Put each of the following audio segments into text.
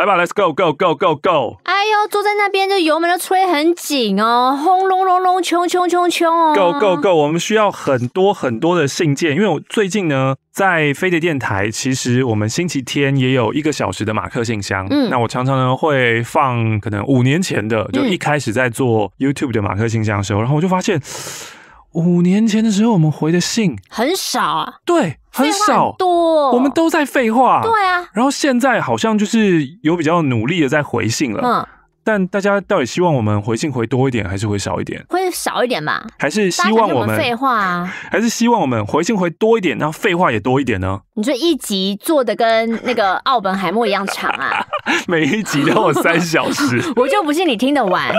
来吧，Let's go go go go go！哎呦，坐在那边就油门都吹很紧哦，轰隆隆隆，冲冲冲冲哦！Go go go！我们需要很多很多的信件，因为我最近呢，在飞碟电台，其实我们星期天也有一个小时的马克信箱。嗯，那我常常呢会放可能五年前的，就一开始在做 YouTube 的马克信箱的时候，然后我就发现，五年前的时候我们回的信很少啊。对。很少，多我们都在废话。对啊，然后现在好像就是有比较努力的在回信了。嗯。但大家到底希望我们回信回多一点，还是回少一点？会少一点吧，还是希望我们废话？啊？还是希望我们回信回多一点，然后废话也多一点呢？你说一集做的跟那个奥本海默一样长啊？每一集都有三小时，我就不信你听得完。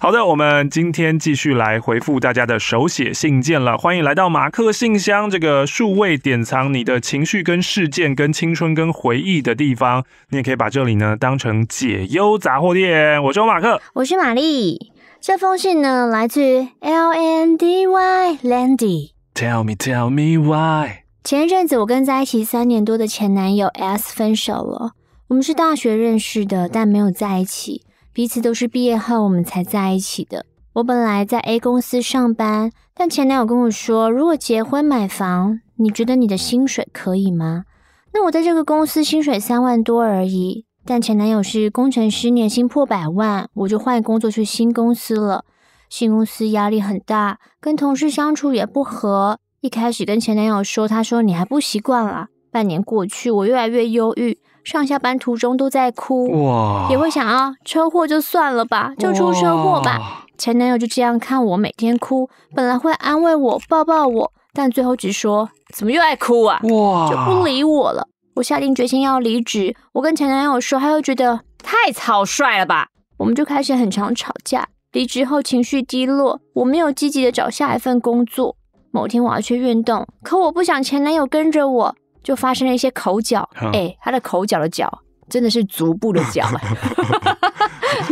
好的，我们今天继续来回复大家的手写信件了。欢迎来到马克信箱，这个数位典藏你的情绪、跟事件、跟青春、跟回忆的地方。你也可以把这里呢当成解忧杂货店。我是马克，我是玛丽。这封信呢，来自 L N D Y Landy。Tell me, tell me why？前一阵子我跟在一起三年多的前男友 S 分手了。我们是大学认识的，但没有在一起，彼此都是毕业后我们才在一起的。我本来在 A 公司上班，但前男友跟我说，如果结婚买房，你觉得你的薪水可以吗？那我在这个公司薪水三万多而已。但前男友是工程师，年薪破百万，我就换工作去新公司了。新公司压力很大，跟同事相处也不和。一开始跟前男友说，他说你还不习惯啦。半年过去，我越来越忧郁，上下班途中都在哭。哇！也会想啊，车祸就算了吧，就出车祸吧。前男友就这样看我每天哭，本来会安慰我、抱抱我，但最后只说怎么又爱哭啊？哇！就不理我了。我下定决心要离职，我跟前男友说，他又觉得太草率了吧，我们就开始很常吵架。离职后情绪低落，我没有积极的找下一份工作。某天我要去运动，可我不想前男友跟着我，就发生了一些口角。哎，他的口角的角真的是足部的脚。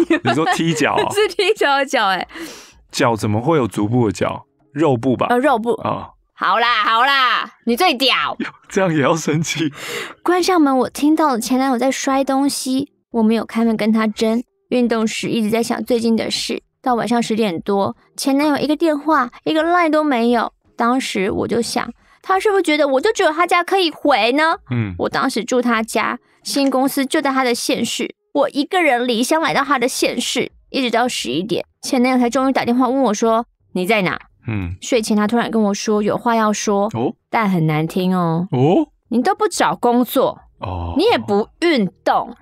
你说踢脚 是踢脚的脚，哎，脚怎么会有足部的脚？肉部吧？肉部啊。好啦好啦，你最屌，这样也要生气？关上门，我听到了前男友在摔东西，我没有开门跟他争。运动时一直在想最近的事，到晚上十点多，前男友一个电话，一个 line 都没有。当时我就想，他是不是觉得我就只有他家可以回呢？嗯，我当时住他家，新公司就在他的县市，我一个人离乡来到他的县市，一直到十一点，前男友才终于打电话问我说你在哪？嗯，睡前他突然跟我说有话要说，哦，但很难听哦。哦，你都不找工作，哦，你也不运动，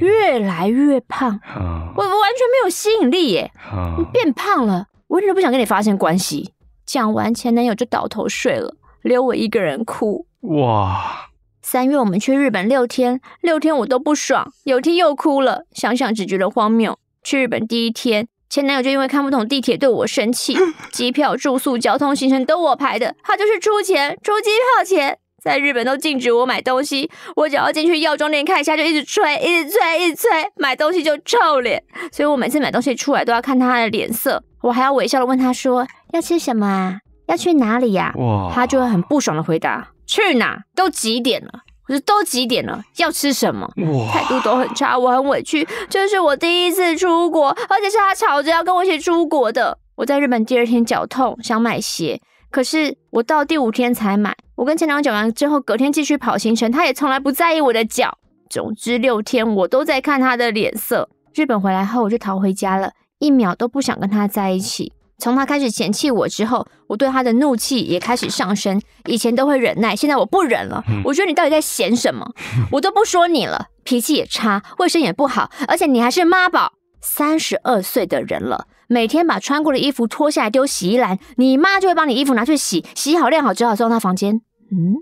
越来越胖，我完全没有吸引力耶。你变胖了，我根本不想跟你发生关系。讲完前男友就倒头睡了，留我一个人哭。哇，三月我们去日本六天，六天我都不爽，有天又哭了，想想只觉得荒谬。去日本第一天。前男友就因为看不懂地铁对我生气，机票、住宿、交通行程都我排的，他就是出钱出机票钱，在日本都禁止我买东西，我只要进去药妆店看一下就一直催，一直催，一直催买东西就臭脸，所以我每次买东西出来都要看他的脸色，我还要微笑的问他说要吃什么啊，要去哪里呀，他就会很不爽的回答去哪都几点了。都几点了？要吃什么？态度都很差，我很委屈。这是我第一次出国，而且是他吵着要跟我一起出国的。我在日本第二天脚痛，想买鞋，可是我到第五天才买。我跟前男友讲完之后，隔天继续跑行程，他也从来不在意我的脚。总之六天我都在看他的脸色。日本回来后，我就逃回家了，一秒都不想跟他在一起。从他开始嫌弃我之后，我对他的怒气也开始上升。以前都会忍耐，现在我不忍了。我觉得你到底在嫌什么？我都不说你了，脾气也差，卫生也不好，而且你还是妈宝，三十二岁的人了，每天把穿过的衣服脱下来丢洗衣篮，你妈就会把你衣服拿去洗，洗好晾好之后送到他房间。嗯，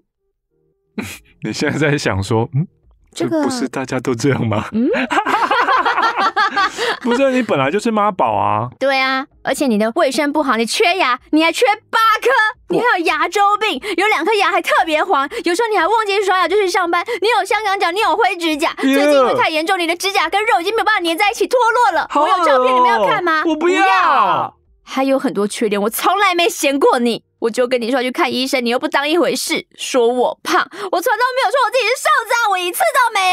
你现在在想说，嗯，这个不是大家都这样吗？嗯。不是你本来就是妈宝啊！对啊，而且你的卫生不好，你缺牙，你还缺八颗，你有牙周病，有两颗牙还特别黄，有时候你还忘记刷牙就去上班，你有香港脚，你有灰指甲，最近因为太严重，你的指甲跟肉已经没有办法粘在一起脱落了。我有照片，你们要看吗？我不要。还有很多缺点，我从来没嫌过你。我就跟你说去看医生，你又不当一回事，说我胖，我从来都没有说我自己是瘦子，我一次都没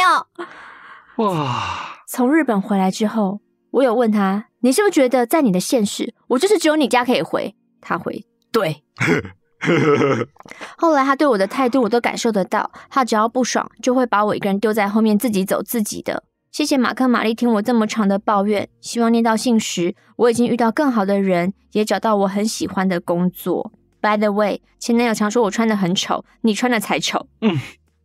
有。哇。从日本回来之后，我有问他，你是不是觉得在你的现实，我就是只有你家可以回？他回对。后来他对我的态度我都感受得到，他只要不爽就会把我一个人丢在后面，自己走自己的。谢谢马克、玛丽听我这么长的抱怨，希望念到信时，我已经遇到更好的人，也找到我很喜欢的工作。By the way，前男友常说我穿得很丑，你穿的才丑。嗯，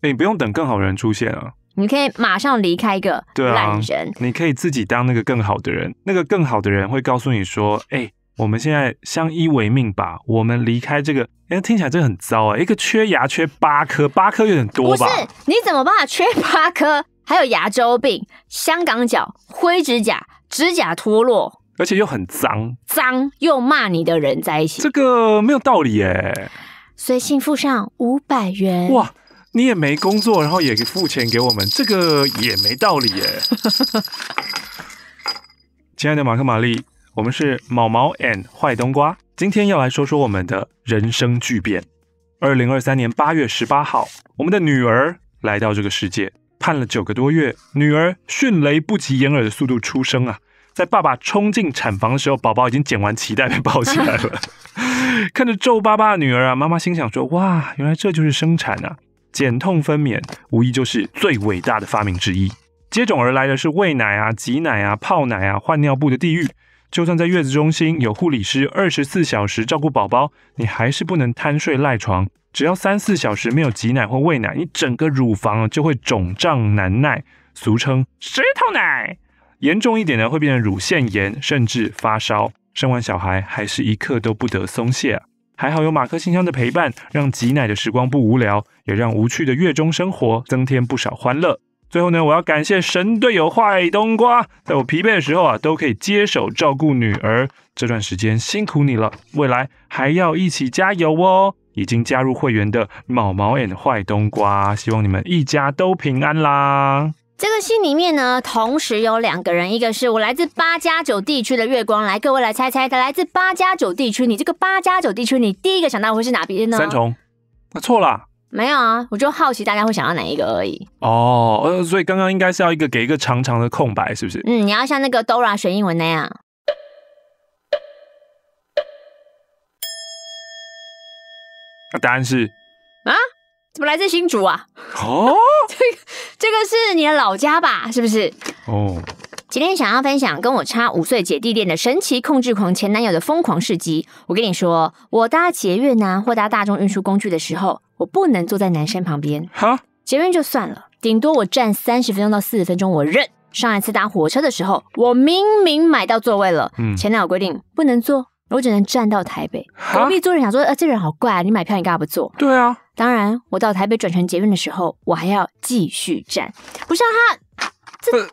你不用等更好的人出现啊。你可以马上离开一个烂人，你可以自己当那个更好的人。那个更好的人会告诉你说：“哎，我们现在相依为命吧。我们离开这个，哎，听起来真的很糟啊！一个缺牙缺八颗，八颗有点多吧？不是，你怎么办法缺八颗？还有牙周病、香港脚、灰指甲、指甲脱落，而且又很脏，脏又骂你的人在一起，这个没有道理耶。”随信附上五百元。哇！你也没工作，然后也付钱给我们，这个也没道理耶。亲爱的马克玛丽，我们是毛毛 and 坏冬瓜，今天要来说说我们的人生巨变。二零二三年八月十八号，我们的女儿来到这个世界，盼了九个多月，女儿迅雷不及掩耳的速度出生啊！在爸爸冲进产房的时候，宝宝已经剪完脐带被抱起来了。看着皱巴巴的女儿啊，妈妈心想说：哇，原来这就是生产啊！减痛分娩无疑就是最伟大的发明之一。接踵而来的是喂奶啊、挤奶啊、泡奶啊、换尿布的地狱。就算在月子中心有护理师二十四小时照顾宝宝，你还是不能贪睡赖床。只要三四小时没有挤奶或喂奶，你整个乳房就会肿胀难耐，俗称“石头奶”。严重一点呢，会变成乳腺炎，甚至发烧。生完小孩还是一刻都不得松懈。还好有马克信箱的陪伴，让挤奶的时光不无聊，也让无趣的月中生活增添不少欢乐。最后呢，我要感谢神队友坏冬瓜，在我疲惫的时候啊，都可以接手照顾女儿。这段时间辛苦你了，未来还要一起加油哦！已经加入会员的毛毛 and 坏冬瓜，希望你们一家都平安啦！这个信里面呢，同时有两个人，一个是我来自八加九地区的月光，来，各位来猜猜，他来自八加九地区。你这个八加九地区，你第一个想到会是哪边呢？三重？那错了。没有啊，我就好奇大家会想到哪一个而已。哦，呃，所以刚刚应该是要一个给一个长长的空白，是不是？嗯，你要像那个 Dora 学英文那样。那答案是啊？怎么来自新竹啊？哦，这个这个是你的老家吧？是不是？哦，今天想要分享跟我差五岁姐弟恋的神奇控制狂前男友的疯狂事迹。我跟你说，我搭捷运呢，或搭大众运输工具的时候，我不能坐在男生旁边。哈，捷运就算了，顶多我站三十分钟到四十分钟，我认。上一次搭火车的时候，我明明买到座位了，嗯，前男友规定不能坐。我只能站到台北隔壁坐人想说，呃，这人好怪啊！你买票你干嘛不坐？对啊，当然我到台北转乘捷运的时候，我还要继续站，不像他，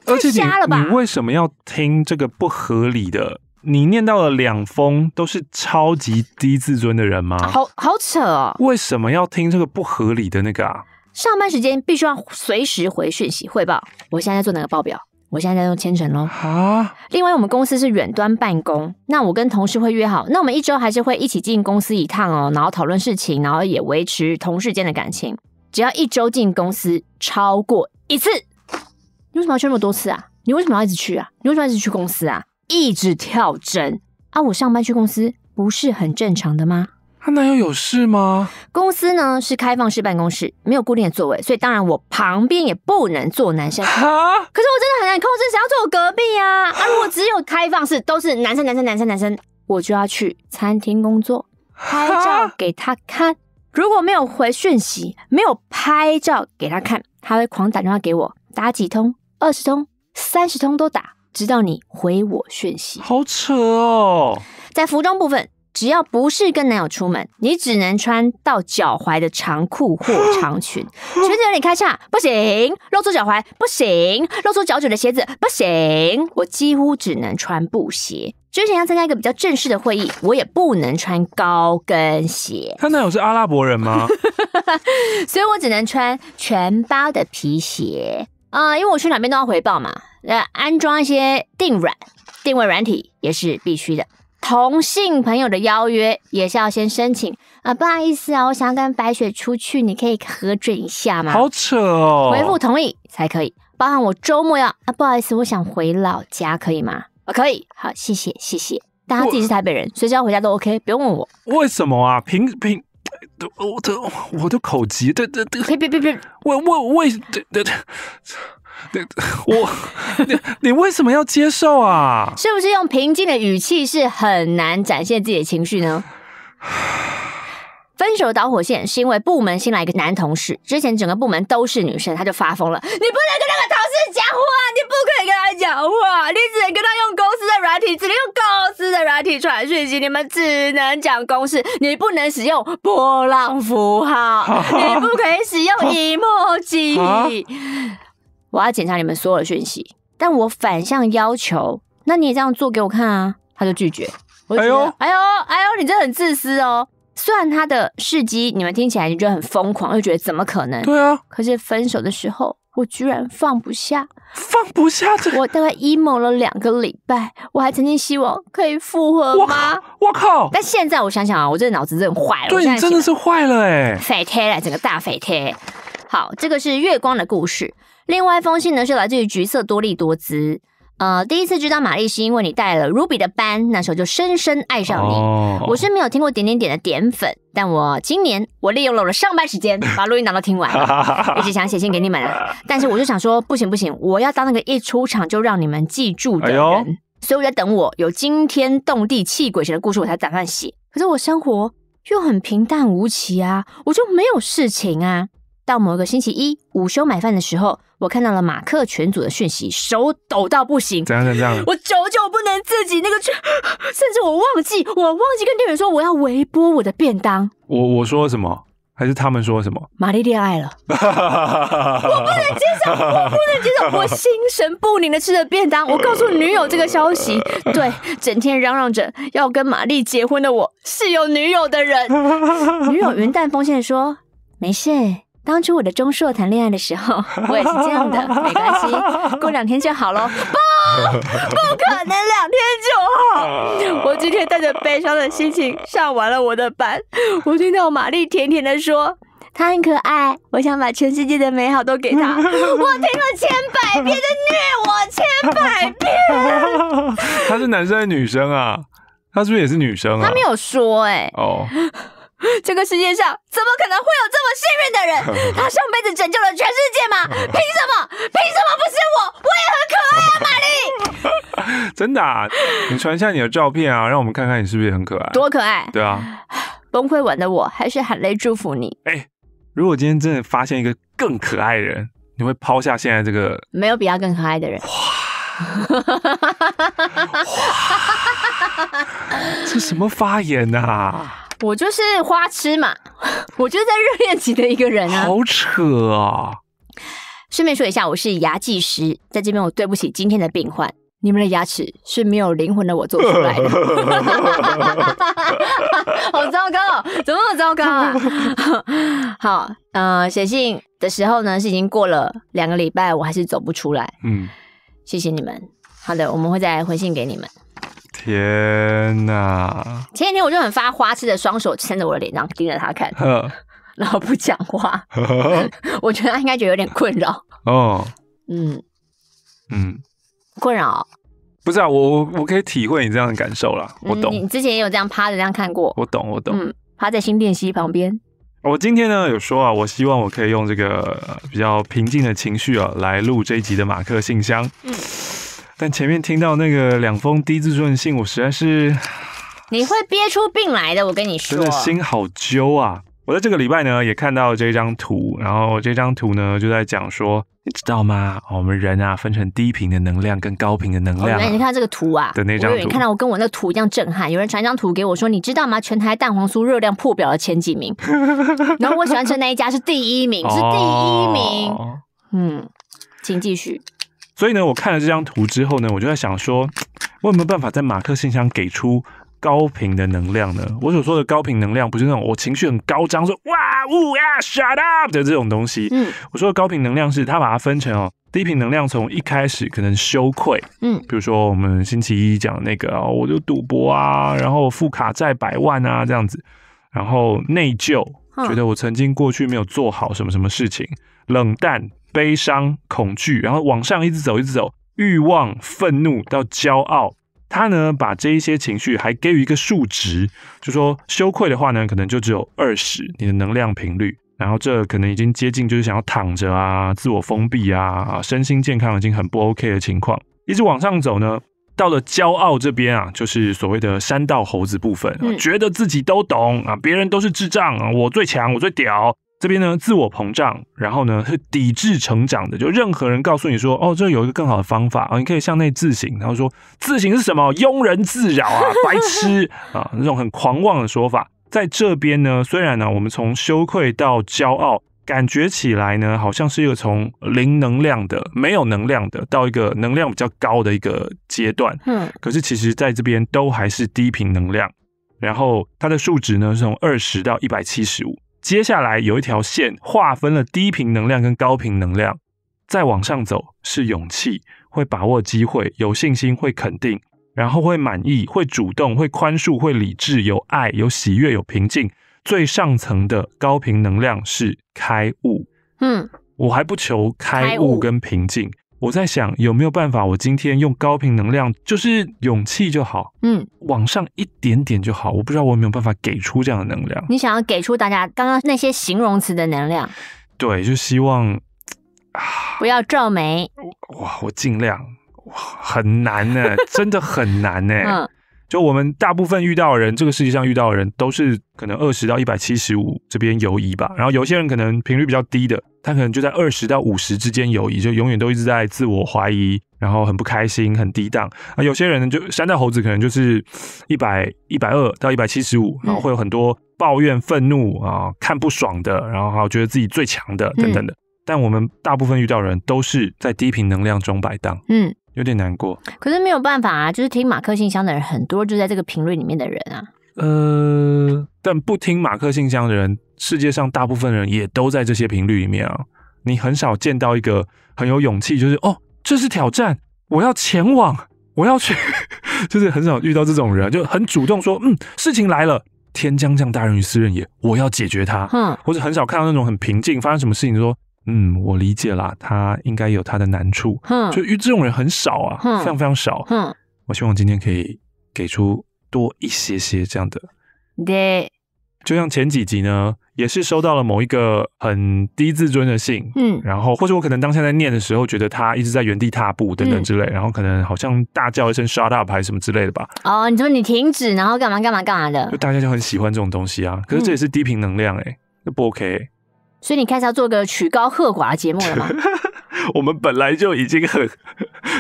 这是瞎了吧？你为什么要听这个不合理的？你念到了两封都是超级低自尊的人吗？好好扯哦！为什么要听这个不合理的那个啊？上班时间必须要随时回讯息汇报。我现在在做哪个报表？我现在在用千城喽。啊！另外，我们公司是远端办公，那我跟同事会约好，那我们一周还是会一起进公司一趟哦，然后讨论事情，然后也维持同事间的感情。只要一周进公司超过一次，你为什么要去那么多次啊？你为什么要一直去啊？你为什么一直去公司啊？一直跳针啊？我上班去公司不是很正常的吗？她男友有事吗？公司呢是开放式办公室，没有固定的座位，所以当然我旁边也不能坐男生。可是我真的很想控制谁要坐我隔壁啊！啊，如果只有开放式都是男生，男生，男生，男生，我就要去餐厅工作，拍照给他看。如果没有回讯息，没有拍照给他看，他会狂打电话给我，打几通，二十通，三十通都打，直到你回我讯息。好扯哦！在服装部分。只要不是跟男友出门，你只能穿到脚踝的长裤或长裙，裙子有点开叉不行，露出脚踝不行，露出脚趾的鞋子不行，我几乎只能穿布鞋。之前要参加一个比较正式的会议，我也不能穿高跟鞋。他男友是阿拉伯人吗？所以我只能穿全包的皮鞋啊，因为我去哪边都要回报嘛。那安装一些定软定位软体也是必须的。同性朋友的邀约也是要先申请啊！不好意思啊，我想要跟白雪出去，你可以核准一下吗？好扯哦，回复同意才可以。包含我周末要啊，不好意思，我想回老家，可以吗？啊，可以，好，谢谢谢谢。但他自己是台北人，所以要回家都 OK，不用问我。为什么啊？凭凭，我的我的口急，对对对，别别别，为为为，对对对。我，你你为什么要接受啊？是不是用平静的语气是很难展现自己的情绪呢？分手导火线是因为部门新来一个男同事，之前整个部门都是女生，他就发疯了。你不能跟那个同事讲话，你不可以跟他讲话，你只能跟他用公司的软体，只能用公司的软体传讯息。你们只能讲公式，你不能使用波浪符号，你不可以使用 emoji。我要检查你们所有的讯息，但我反向要求，那你也这样做给我看啊？他就拒绝。哎呦，哎呦，哎呦，你这很自私哦。虽然他的事迹你们听起来你觉得很疯狂，又觉得怎么可能？对啊。可是分手的时候，我居然放不下，放不下这个。我大概 emo 了两个礼拜，我还曾经希望可以复合吗？我靠！但现在我想想啊，我这脑子真的坏了。对，你真的是坏了哎！废谍了，整个大废谍。好，这个是月光的故事。另外一封信呢，是来自于橘色多利多姿。呃，第一次知道玛丽是因为你带了 ruby 的班，那时候就深深爱上你。我是没有听过点点点的点粉，但我今年我利用了我的上班时间，把录音拿都听完了，一直想写信给你们。但是我就想说，不行不行，我要当那个一出场就让你们记住的人。所以我在等我有惊天动地、泣鬼神的故事，我才打算写。可是我生活又很平淡无奇啊，我就没有事情啊。到某个星期一午休买饭的时候，我看到了马克全组的讯息，手抖到不行。怎样怎样？我久久不能自己，那个去，甚至我忘记，我忘记跟店员说我要微波我的便当。我我说什么？还是他们说什么？玛丽恋爱了，我不能接受，我不能接受，我心神不宁的吃着便当。我告诉女友这个消息，对，整天嚷嚷着要跟玛丽结婚的我，是有女友的人。女友云淡风轻说没事。当初我的钟硕谈恋爱的时候，我也是这样的。没关系，过两天就好了。不，不可能两天就好。我今天带着悲伤的心情上完了我的班，我听到玛丽甜甜的说，他很可爱，我想把全世界的美好都给他。我听了千百遍的虐我千百遍。他是男生还是女生啊？他是不是也是女生啊？他没有说哎。哦。这个世界上怎么可能会有这么幸运的人？他上辈子拯救了全世界吗？凭什么？凭什么不是我？我也很可爱啊，玛丽！真的，你传一下你的照片啊，让我们看看你是不是很可爱。多可爱！对啊，崩溃完的我还是喊来祝福你。哎，如果今天真的发现一个更可爱人，你会抛下现在这个？没有比他更可爱的人。哇！哇！这什么发言呐？我就是花痴嘛，我就是在热恋期的一个人啊。好扯啊！顺便说一下，我是牙技师，在这边我对不起今天的病患，你们的牙齿是没有灵魂的，我做出来的。好糟糕，怎么那么糟糕啊？好，呃，写信的时候呢是已经过了两个礼拜，我还是走不出来。嗯，谢谢你们。好的，我们会再回信给你们。天呐！前几天我就很发花痴的，双手撑着我的脸，然后盯着他看，然后不讲话。我觉得他应该觉得有点困扰。哦，嗯嗯，困扰。不是啊，我我可以体会你这样的感受啦。我懂，你之前也有这样趴着这样看过。我懂，我懂。嗯，趴在心电息旁边。我今天呢有说啊，我希望我可以用这个比较平静的情绪啊，来录这一集的马克信箱。嗯。但前面听到那个两封低自尊信，我实在是……你会憋出病来的，我跟你说。真的心好揪啊！我在这个礼拜呢也看到这张图，然后这张图呢就在讲说，你知道吗？我们人啊分成低频的能量跟高频的能量。对，你看这个图啊。的那张图。你看到我跟我那图一样震撼，有人传一张图给我，说你知道吗？全台蛋黄酥热量破表的前几名，然后我喜欢吃那一家是第一名，是第一名。哦。嗯，请继续。所以呢，我看了这张图之后呢，我就在想说，我有没有办法在马克信箱给出高频的能量呢？我所说的高频能量，不是那种我情绪很高张，说哇呜呀 shut up 的这种东西。嗯，我说的高频能量是，它把它分成哦，低频能量从一开始可能羞愧，嗯，比如说我们星期一讲那个，我就赌博啊，然后负债百万啊这样子，然后内疚，觉得我曾经过去没有做好什么什么事情，冷淡。悲伤、恐惧，然后往上一直走，一直走，欲望、愤怒到骄傲，他呢把这一些情绪还给予一个数值，就说羞愧的话呢，可能就只有二十，你的能量频率，然后这可能已经接近就是想要躺着啊，自我封闭啊，身心健康已经很不 OK 的情况，一直往上走呢，到了骄傲这边啊，就是所谓的山道猴子部分，觉得自己都懂啊，别人都是智障，啊，我最强，我最屌。这边呢，自我膨胀，然后呢是 抵制成长的。就任何人告诉你说，哦，这有一个更好的方法啊，你可以向内自省。然后说自省是什么？庸人自扰啊，白痴啊，那种很狂妄的说法。在这边呢，虽然呢，我们从羞愧到骄傲，感觉起来呢，好像是一个从零能量的、没有能量的，到一个能量比较高的一个阶段。嗯，可是其实在这边都还是低频能量，然后它的数值呢是从二十到一百七十五。接下来有一条线划分了低频能量跟高频能量，再往上走是勇气，会把握机会，有信心，会肯定，然后会满意，会主动，会宽恕，会理智，有爱，有喜悦，有平静。最上层的高频能量是开悟。嗯，我还不求开悟跟平静。我在想有没有办法，我今天用高频能量，就是勇气就好，嗯，往上一点点就好。我不知道我有没有办法给出这样的能量。你想要给出大家刚刚那些形容词的能量？对，就希望啊，不要皱眉。哇，我尽量，哇，很难呢，真的很难呢。嗯。就我们大部分遇到的人，这个世界上遇到的人，都是可能二十到一百七十五这边游移吧。然后有些人可能频率比较低的，他可能就在二十到五十之间游移，就永远都一直在自我怀疑，然后很不开心，很低档。啊，有些人就山大猴子，可能就是一百一百二到一百七十五，然后会有很多抱怨、愤怒啊，看不爽的，然后觉得自己最强的等等的。但我们大部分遇到的人都是在低频能量中摆荡。嗯。有点难过，可是没有办法啊。就是听马克信箱的人很多，就在这个频率里面的人啊。呃，但不听马克信箱的人，世界上大部分人也都在这些频率里面啊。你很少见到一个很有勇气，就是哦，这是挑战，我要前往，我要去，就是很少遇到这种人，就很主动说，嗯，事情来了，天将降大任于斯人也，我要解决它。嗯，或者很少看到那种很平静，发生什么事情说。嗯，我理解啦，他应该有他的难处，嗯，就遇这种人很少啊，非常非常少。嗯，我希望今天可以给出多一些些这样的。对，就像前几集呢，也是收到了某一个很低自尊的信。嗯，然后或者我可能当下在念的时候，觉得他一直在原地踏步等等之类，然后可能好像大叫一声 “shut up” 还是什么之类的吧。哦，你说你停止，然后干嘛干嘛干嘛的，大家就很喜欢这种东西啊。可是这也是低频能量哎，那不 OK。所以你开始要做个曲高和寡的节目了吗？我们本来就已经很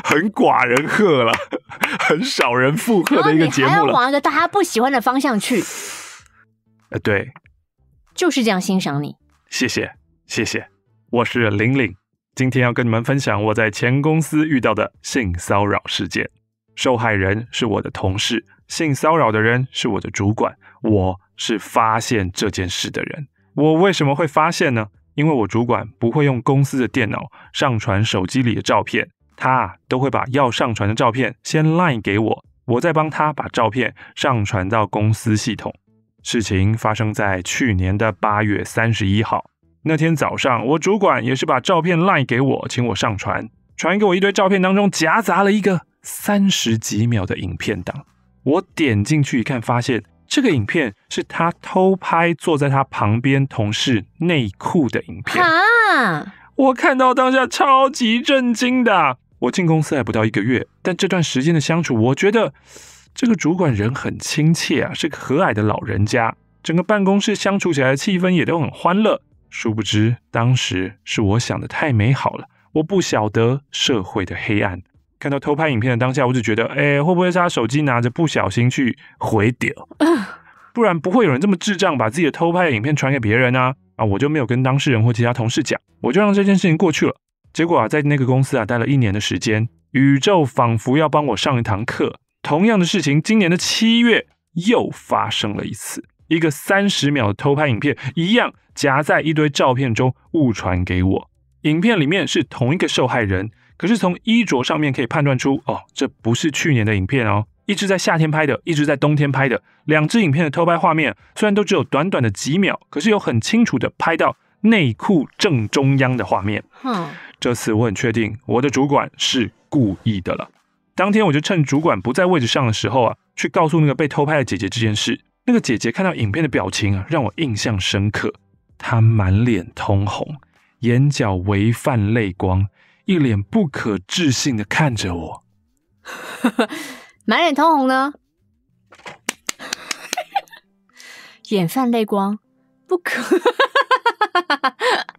很寡人和了，很少人附和的一个节目了。还要往一个大家不喜欢的方向去？呃，对，就是这样欣赏你。谢谢谢谢，我是玲玲，今天要跟你们分享我在前公司遇到的性骚扰事件。受害人是我的同事，性骚扰的人是我的主管，我是发现这件事的人。我为什么会发现呢？因为我主管不会用公司的电脑上传手机里的照片，他都会把要上传的照片先 line 给我，我再帮他把照片上传到公司系统。事情发生在去年的八月三十一号，那天早上，我主管也是把照片 line 给我，请我上传，传给我一堆照片当中夹杂了一个三十几秒的影片档，我点进去一看，发现。这个影片是他偷拍坐在他旁边同事内裤的影片。啊！我看到当下超级震惊的。我进公司还不到一个月，但这段时间的相处，我觉得这个主管人很亲切啊，是个和蔼的老人家。整个办公室相处起来的气氛也都很欢乐。殊不知当时是我想的太美好了，我不晓得社会的黑暗。看到偷拍影片的当下，我就觉得，哎，会不会是他手机拿着不小心去回丢？不然不会有人这么智障，把自己的偷拍影片传给别人啊！啊，我就没有跟当事人或其他同事讲，我就让这件事情过去了。结果啊，在那个公司啊待了一年的时间，宇宙仿佛要帮我上一堂课。同样的事情，今年的七月又发生了一次，一个三十秒的偷拍影片，一样夹在一堆照片中误传给我。影片里面是同一个受害人。可是从衣着上面可以判断出，哦，这不是去年的影片哦，一直在夏天拍的，一直在冬天拍的。两支影片的偷拍画面，虽然都只有短短的几秒，可是有很清楚的拍到内裤正中央的画面。这次我很确定，我的主管是故意的了。当天我就趁主管不在位置上的时候啊，去告诉那个被偷拍的姐姐这件事。那个姐姐看到影片的表情啊，让我印象深刻，她满脸通红，眼角微泛泪光。一脸不可置信的看着我，满脸通红呢，眼泛泪光，不可，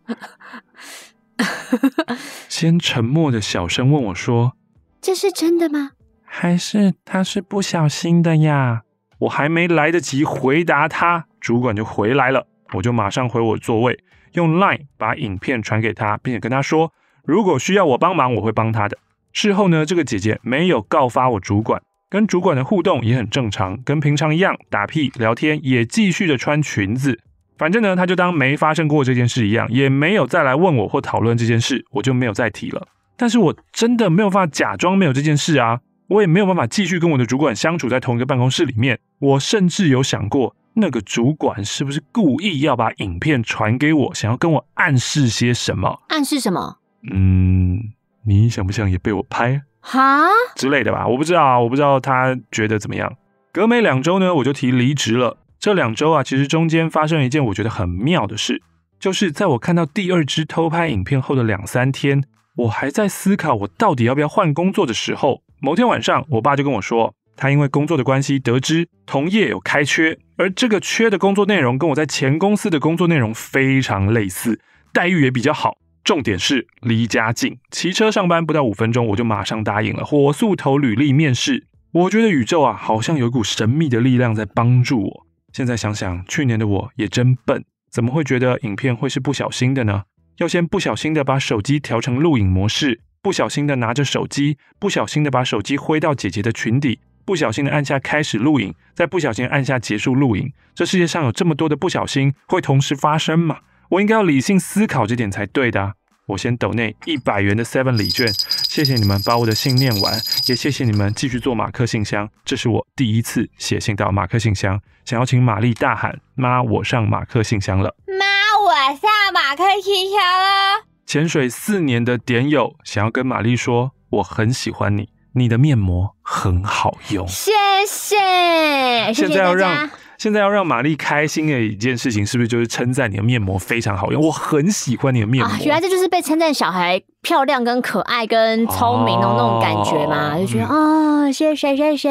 先沉默的小声问我说：“这是真的吗？还是他是不小心的呀？”我还没来得及回答他，主管就回来了，我就马上回我座位，用 Line 把影片传给他，并且跟他说。如果需要我帮忙，我会帮他的。事后呢，这个姐姐没有告发我主管，跟主管的互动也很正常，跟平常一样打屁聊天，也继续的穿裙子。反正呢，她就当没发生过这件事一样，也没有再来问我或讨论这件事，我就没有再提了。但是我真的没有办法假装没有这件事啊，我也没有办法继续跟我的主管相处在同一个办公室里面。我甚至有想过，那个主管是不是故意要把影片传给我，想要跟我暗示些什么？暗示什么？嗯，你想不想也被我拍哈之类的吧？我不知道，我不知道他觉得怎么样。隔没两周呢，我就提离职了。这两周啊，其实中间发生了一件我觉得很妙的事，就是在我看到第二支偷拍影片后的两三天，我还在思考我到底要不要换工作的时候，某天晚上，我爸就跟我说，他因为工作的关系得知同业有开缺，而这个缺的工作内容跟我在前公司的工作内容非常类似，待遇也比较好。重点是离家近，骑车上班不到五分钟，我就马上答应了，火速投履历面试。我觉得宇宙啊，好像有一股神秘的力量在帮助我。现在想想，去年的我也真笨，怎么会觉得影片会是不小心的呢？要先不小心的把手机调成录影模式，不小心的拿着手机，不小心的把手机挥到姐姐的裙底，不小心的按下开始录影，再不小心按下结束录影。这世界上有这么多的不小心，会同时发生吗？我应该要理性思考这点才对的。我先抖内一百元的 Seven 礼券，谢谢你们把我的信念完，也谢谢你们继续做马克信箱。这是我第一次写信到马克信箱，想要请玛丽大喊：妈，我上马克信箱了。妈，我上马克信箱了。潜水四年的点友想要跟玛丽说：我很喜欢你，你的面膜很好用。谢谢，谢谢现在要让玛丽开心的一件事情，是不是就是称赞你的面膜非常好用？我很喜欢你的面膜。原来这就是被称赞小孩漂亮、跟可爱、跟聪明的那种感觉嘛？就觉得啊，谢谢谢谢。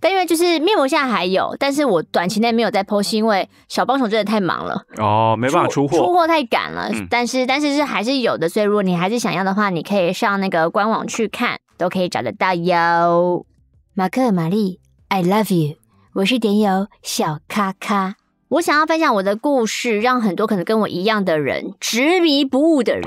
但因为就是面膜现在还有，但是我短期内没有在剖析，因为小帮手真的太忙了哦，没办法出货，出货太赶了。但是但是是还是有的，所以如果你还是想要的话，你可以上那个官网去看，都可以找得到哟。马克玛丽，I love you。我是点友小咔咔，我想要分享我的故事，让很多可能跟我一样的人，执迷不悟的人，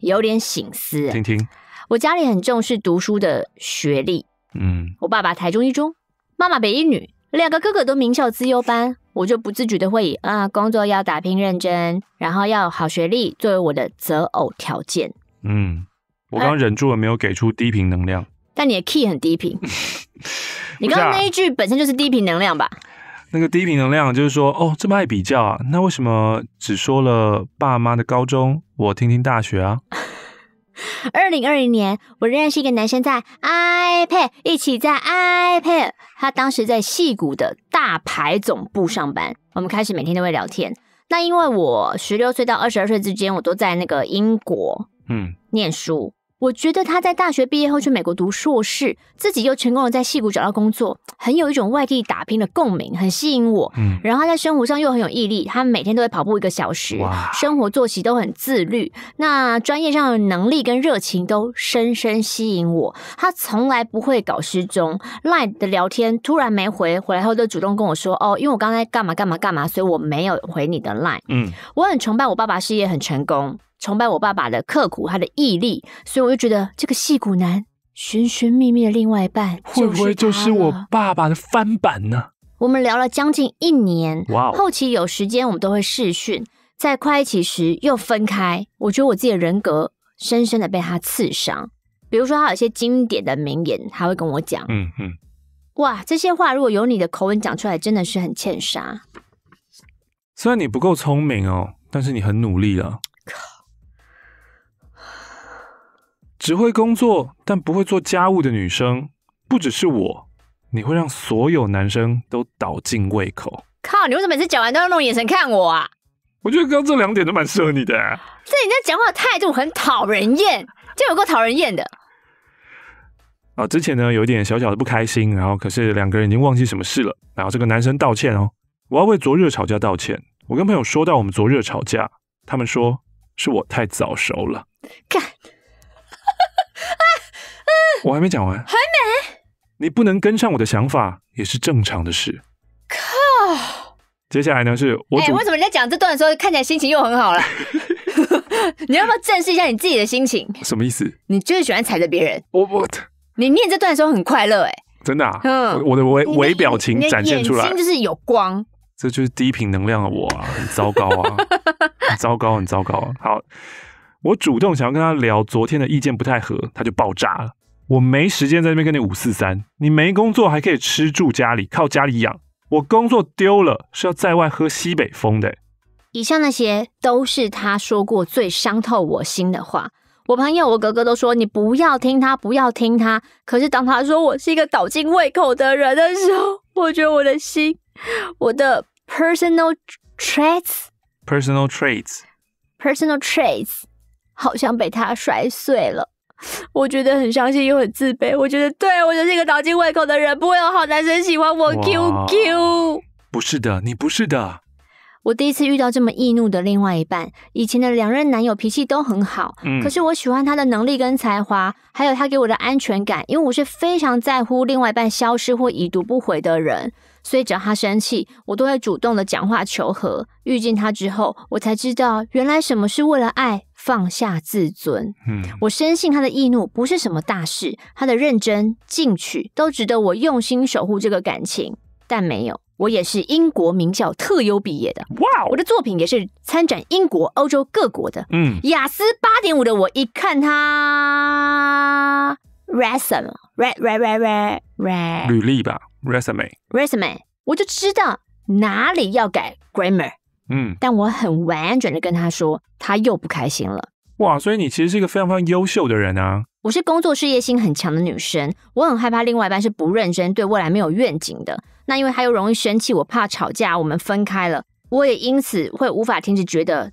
有点醒思。听听，我家里很重视读书的学历，嗯，我爸爸台中一中，妈妈北一女，两个哥哥都名校资优班，我就不自觉的会以啊工作要打拼认真，然后要好学历作为我的择偶条件。嗯，我刚忍住了没有给出低频能量。但你的 key 很低频，你刚刚那一句本身就是低频能量吧？那个低频能量就是说，哦，这么爱比较啊？那为什么只说了爸妈的高中？我听听大学啊。二零二零年，我认识一个男生在 iPad，一起在 iPad。他当时在戏谷的大牌总部上班，我们开始每天都会聊天。那因为我十六岁到二十二岁之间，我都在那个英国嗯念书。我觉得他在大学毕业后去美国读硕士，自己又成功了在戏谷找到工作，很有一种外地打拼的共鸣，很吸引我。嗯，然后在生活上又很有毅力，他每天都会跑步一个小时，生活作息都很自律。那专业上的能力跟热情都深深吸引我。他从来不会搞失踪，line 的聊天突然没回，回来后都主动跟我说哦，因为我刚才干嘛干嘛干嘛，所以我没有回你的 line。嗯，我很崇拜我爸爸，事业很成功。崇拜我爸爸的刻苦，他的毅力，所以我就觉得这个戏骨男寻寻觅觅的另外一半，会不会就是我爸爸的翻版呢？我们聊了将近一年，哇！后期有时间我们都会试训，在快一起时又分开，我觉得我自己的人格深深的被他刺伤。比如说他有些经典的名言，他会跟我讲，嗯嗯，哇，这些话如果有你的口吻讲出来，真的是很欠杀。虽然你不够聪明哦，但是你很努力了。只会工作但不会做家务的女生，不只是我，你会让所有男生都倒尽胃口。靠！你为什么每次讲完都要那种眼神看我啊？我觉得刚刚这两点都蛮适合你的。这你在讲话的态度很讨人厌，就有够讨人厌的。啊，之前呢有一点小小的不开心，然后可是两个人已经忘记什么事了。然后这个男生道歉哦，我要为昨日吵架道歉。我跟朋友说到我们昨日吵架，他们说是我太早熟了。看。我还没讲完，还没，你不能跟上我的想法也是正常的事。靠，接下来呢是，我怎么？为什么你在讲这段的时候看起来心情又很好了？你要不要正视一下你自己的心情？什么意思？你就是喜欢踩着别人。我我，你念这段的时候很快乐哎，真的啊，嗯，我的微微表情展现出来，就是有光，这就是低频能量的我，很糟糕啊，很糟糕，很糟糕。好。我主动想要跟他聊，昨天的意见不太合，他就爆炸了。我没时间在这边跟你五四三，你没工作还可以吃住家里，靠家里养。我工作丢了，是要在外喝西北风的。以上那些都是他说过最伤透我心的话。我朋友、我哥哥都说你不要听他，不要听他。可是当他说我是一个倒进胃口的人的时候，我觉得我的心，我的 personal traits，personal traits，personal traits。好像被他摔碎了，我觉得很伤心又很自卑。我觉得，对我就是一个倒尽胃口的人，不会有好男生喜欢我。Q Q 不是的，你不是的。我第一次遇到这么易怒的另外一半。以前的两任男友脾气都很好，可是我喜欢他的能力跟才华，还有他给我的安全感。因为我是非常在乎另外一半消失或已读不回的人，所以只要他生气，我都会主动的讲话求和。遇见他之后，我才知道原来什么是为了爱。放下自尊，嗯，我深信他的易怒不是什么大事，他的认真进取都值得我用心守护这个感情。但没有，我也是英国名校特优毕业的，哇！我的作品也是参展英国、欧洲各国的，嗯，雅思八点五的我一看他 resume，re re re re re，履历吧 resume resume，我就知道哪里要改 grammar。嗯，但我很婉转的跟他说，他又不开心了。哇，所以你其实是一个非常非常优秀的人啊！我是工作事业心很强的女生，我很害怕另外一半是不认真、对未来没有愿景的。那因为他又容易生气，我怕吵架，我们分开了，我也因此会无法停止觉得，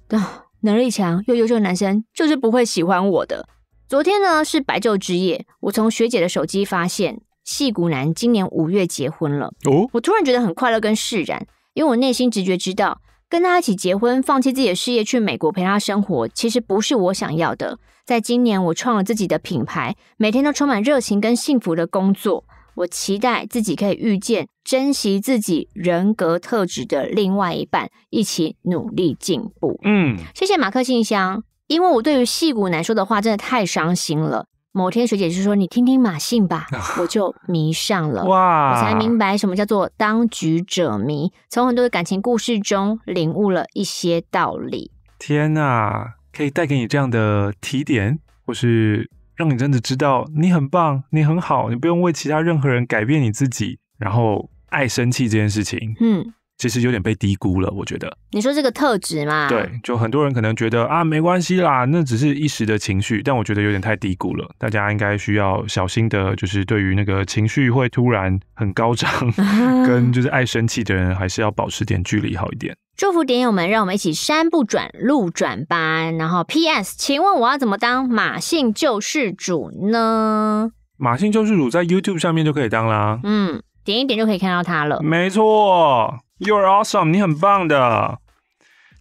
能力强又优秀的男生就是不会喜欢我的。昨天呢是白昼之夜，我从学姐的手机发现戏骨男今年五月结婚了。哦，我突然觉得很快乐跟释然，因为我内心直觉知道。跟他一起结婚，放弃自己的事业，去美国陪他生活，其实不是我想要的。在今年，我创了自己的品牌，每天都充满热情跟幸福的工作。我期待自己可以遇见、珍惜自己人格特质的另外一半，一起努力进步。嗯，谢谢马克信箱，因为我对于戏骨来说的话，真的太伤心了。某天学姐就说：“你听听马信吧，我就迷上了。”哇！我才明白什么叫做当局者迷，从很多的感情故事中领悟了一些道理。天哪，可以带给你这样的提点，或是让你真的知道你很棒，你很好，你不用为其他任何人改变你自己。然后，爱生气这件事情，嗯。其实有点被低估了，我觉得。你说这个特质嘛？对，就很多人可能觉得啊，没关系啦，那只是一时的情绪。但我觉得有点太低估了，大家应该需要小心的，就是对于那个情绪会突然很高涨，跟就是爱生气的人，还是要保持点距离好一点。祝福点友们，让我们一起山不转路转弯。然后 P.S. 请问我要怎么当马姓救世主呢？马姓救世主在 YouTube 上面就可以当啦。嗯，点一点就可以看到他了。没错。You're awesome，你很棒的，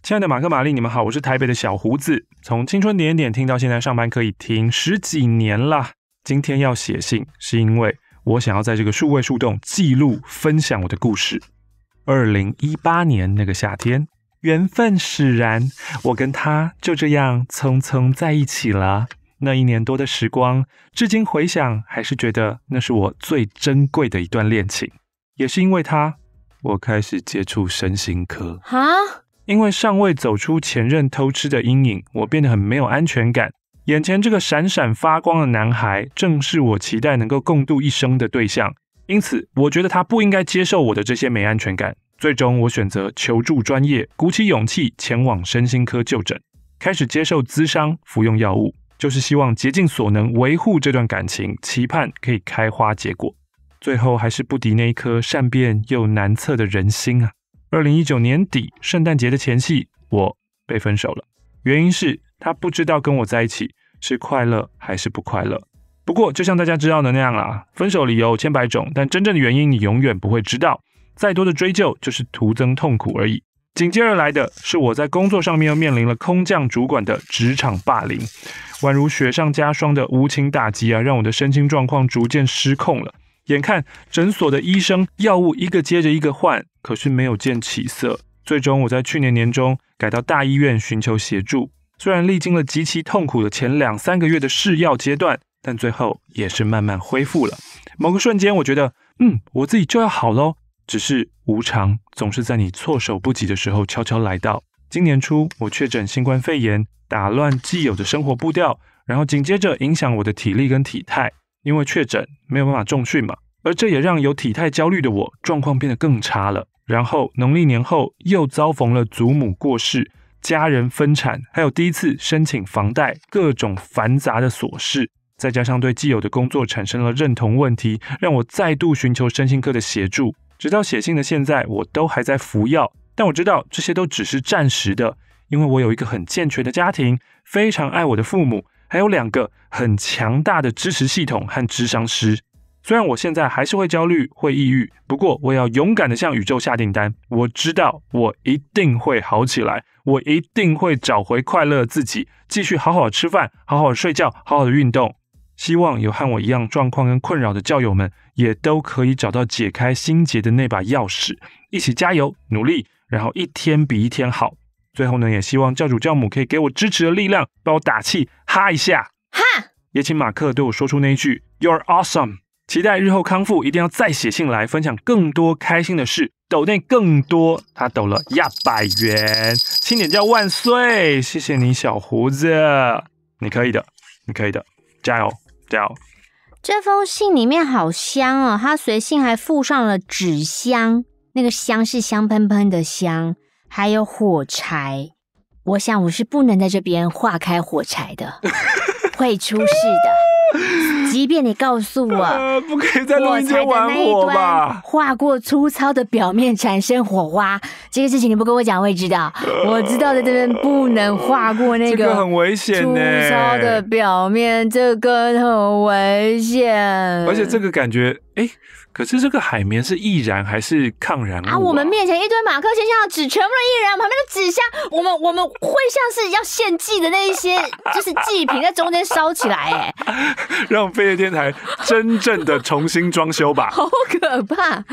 亲爱的马克玛丽，你们好，我是台北的小胡子，从青春点点听到现在上班可以听十几年了。今天要写信，是因为我想要在这个数位树洞记录分享我的故事。二零一八年那个夏天，缘分使然，我跟他就这样匆匆在一起了。那一年多的时光，至今回想，还是觉得那是我最珍贵的一段恋情。也是因为他。我开始接触身心科，哈，因为尚未走出前任偷吃的阴影，我变得很没有安全感。眼前这个闪闪发光的男孩，正是我期待能够共度一生的对象，因此我觉得他不应该接受我的这些没安全感。最终，我选择求助专业，鼓起勇气前往身心科就诊，开始接受咨商，服用药物，就是希望竭尽所能维护这段感情，期盼可以开花结果。最后还是不敌那一颗善变又难测的人心啊！二零一九年底，圣诞节的前夕，我被分手了。原因是他不知道跟我在一起是快乐还是不快乐。不过，就像大家知道的那样啦，分手理由千百种，但真正的原因你永远不会知道。再多的追究就是徒增痛苦而已。紧接而来的是我在工作上面又面临了空降主管的职场霸凌，宛如雪上加霜的无情打击啊，让我的身心状况逐渐失控了。眼看诊所的医生药物一个接着一个换，可是没有见起色。最终，我在去年年中改到大医院寻求协助。虽然历经了极其痛苦的前两三个月的试药阶段，但最后也是慢慢恢复了。某个瞬间，我觉得，嗯，我自己就要好喽。只是无常总是在你措手不及的时候悄悄来到。今年初，我确诊新冠肺炎，打乱既有的生活步调，然后紧接着影响我的体力跟体态。因为确诊没有办法重训嘛，而这也让有体态焦虑的我状况变得更差了。然后农历年后又遭逢了祖母过世、家人分产，还有第一次申请房贷，各种繁杂的琐事，再加上对既有的工作产生了认同问题，让我再度寻求身心科的协助。直到写信的现在，我都还在服药，但我知道这些都只是暂时的，因为我有一个很健全的家庭，非常爱我的父母。还有两个很强大的支持系统和智商师，虽然我现在还是会焦虑、会抑郁，不过我要勇敢的向宇宙下订单。我知道我一定会好起来，我一定会找回快乐自己，继续好好吃饭、好好睡觉、好好的运动。希望有和我一样状况跟困扰的教友们，也都可以找到解开心结的那把钥匙，一起加油努力，然后一天比一天好。最后呢，也希望教主教母可以给我支持的力量，帮我打气，哈一下，哈。也请马克对我说出那一句 “You're awesome”。期待日后康复，一定要再写信来分享更多开心的事。抖内更多，他抖了一百元，新年叫万岁，谢谢你小胡子，你可以的，你可以的，加油，加油。这封信里面好香哦，他随信还附上了纸香，那个香是香喷喷的香。还有火柴，我想我是不能在这边划开火柴的，会出事的。即便你告诉我，火柴的那一端划过粗糙的表面产生火花，这个事情你不跟我讲，我也知道。我知道的这边不能划过那个，这个很危险呢。粗糙的表面，这个很危险。而且这个感觉，哎。可是这个海绵是易燃还是抗燃啊？我们面前一堆马克先生的纸全部都易燃，旁边的纸箱，我们我们会像是要献祭的那一些，就是祭品在中间烧起来，哎，让飞越天台真正的重新装修吧。好可怕！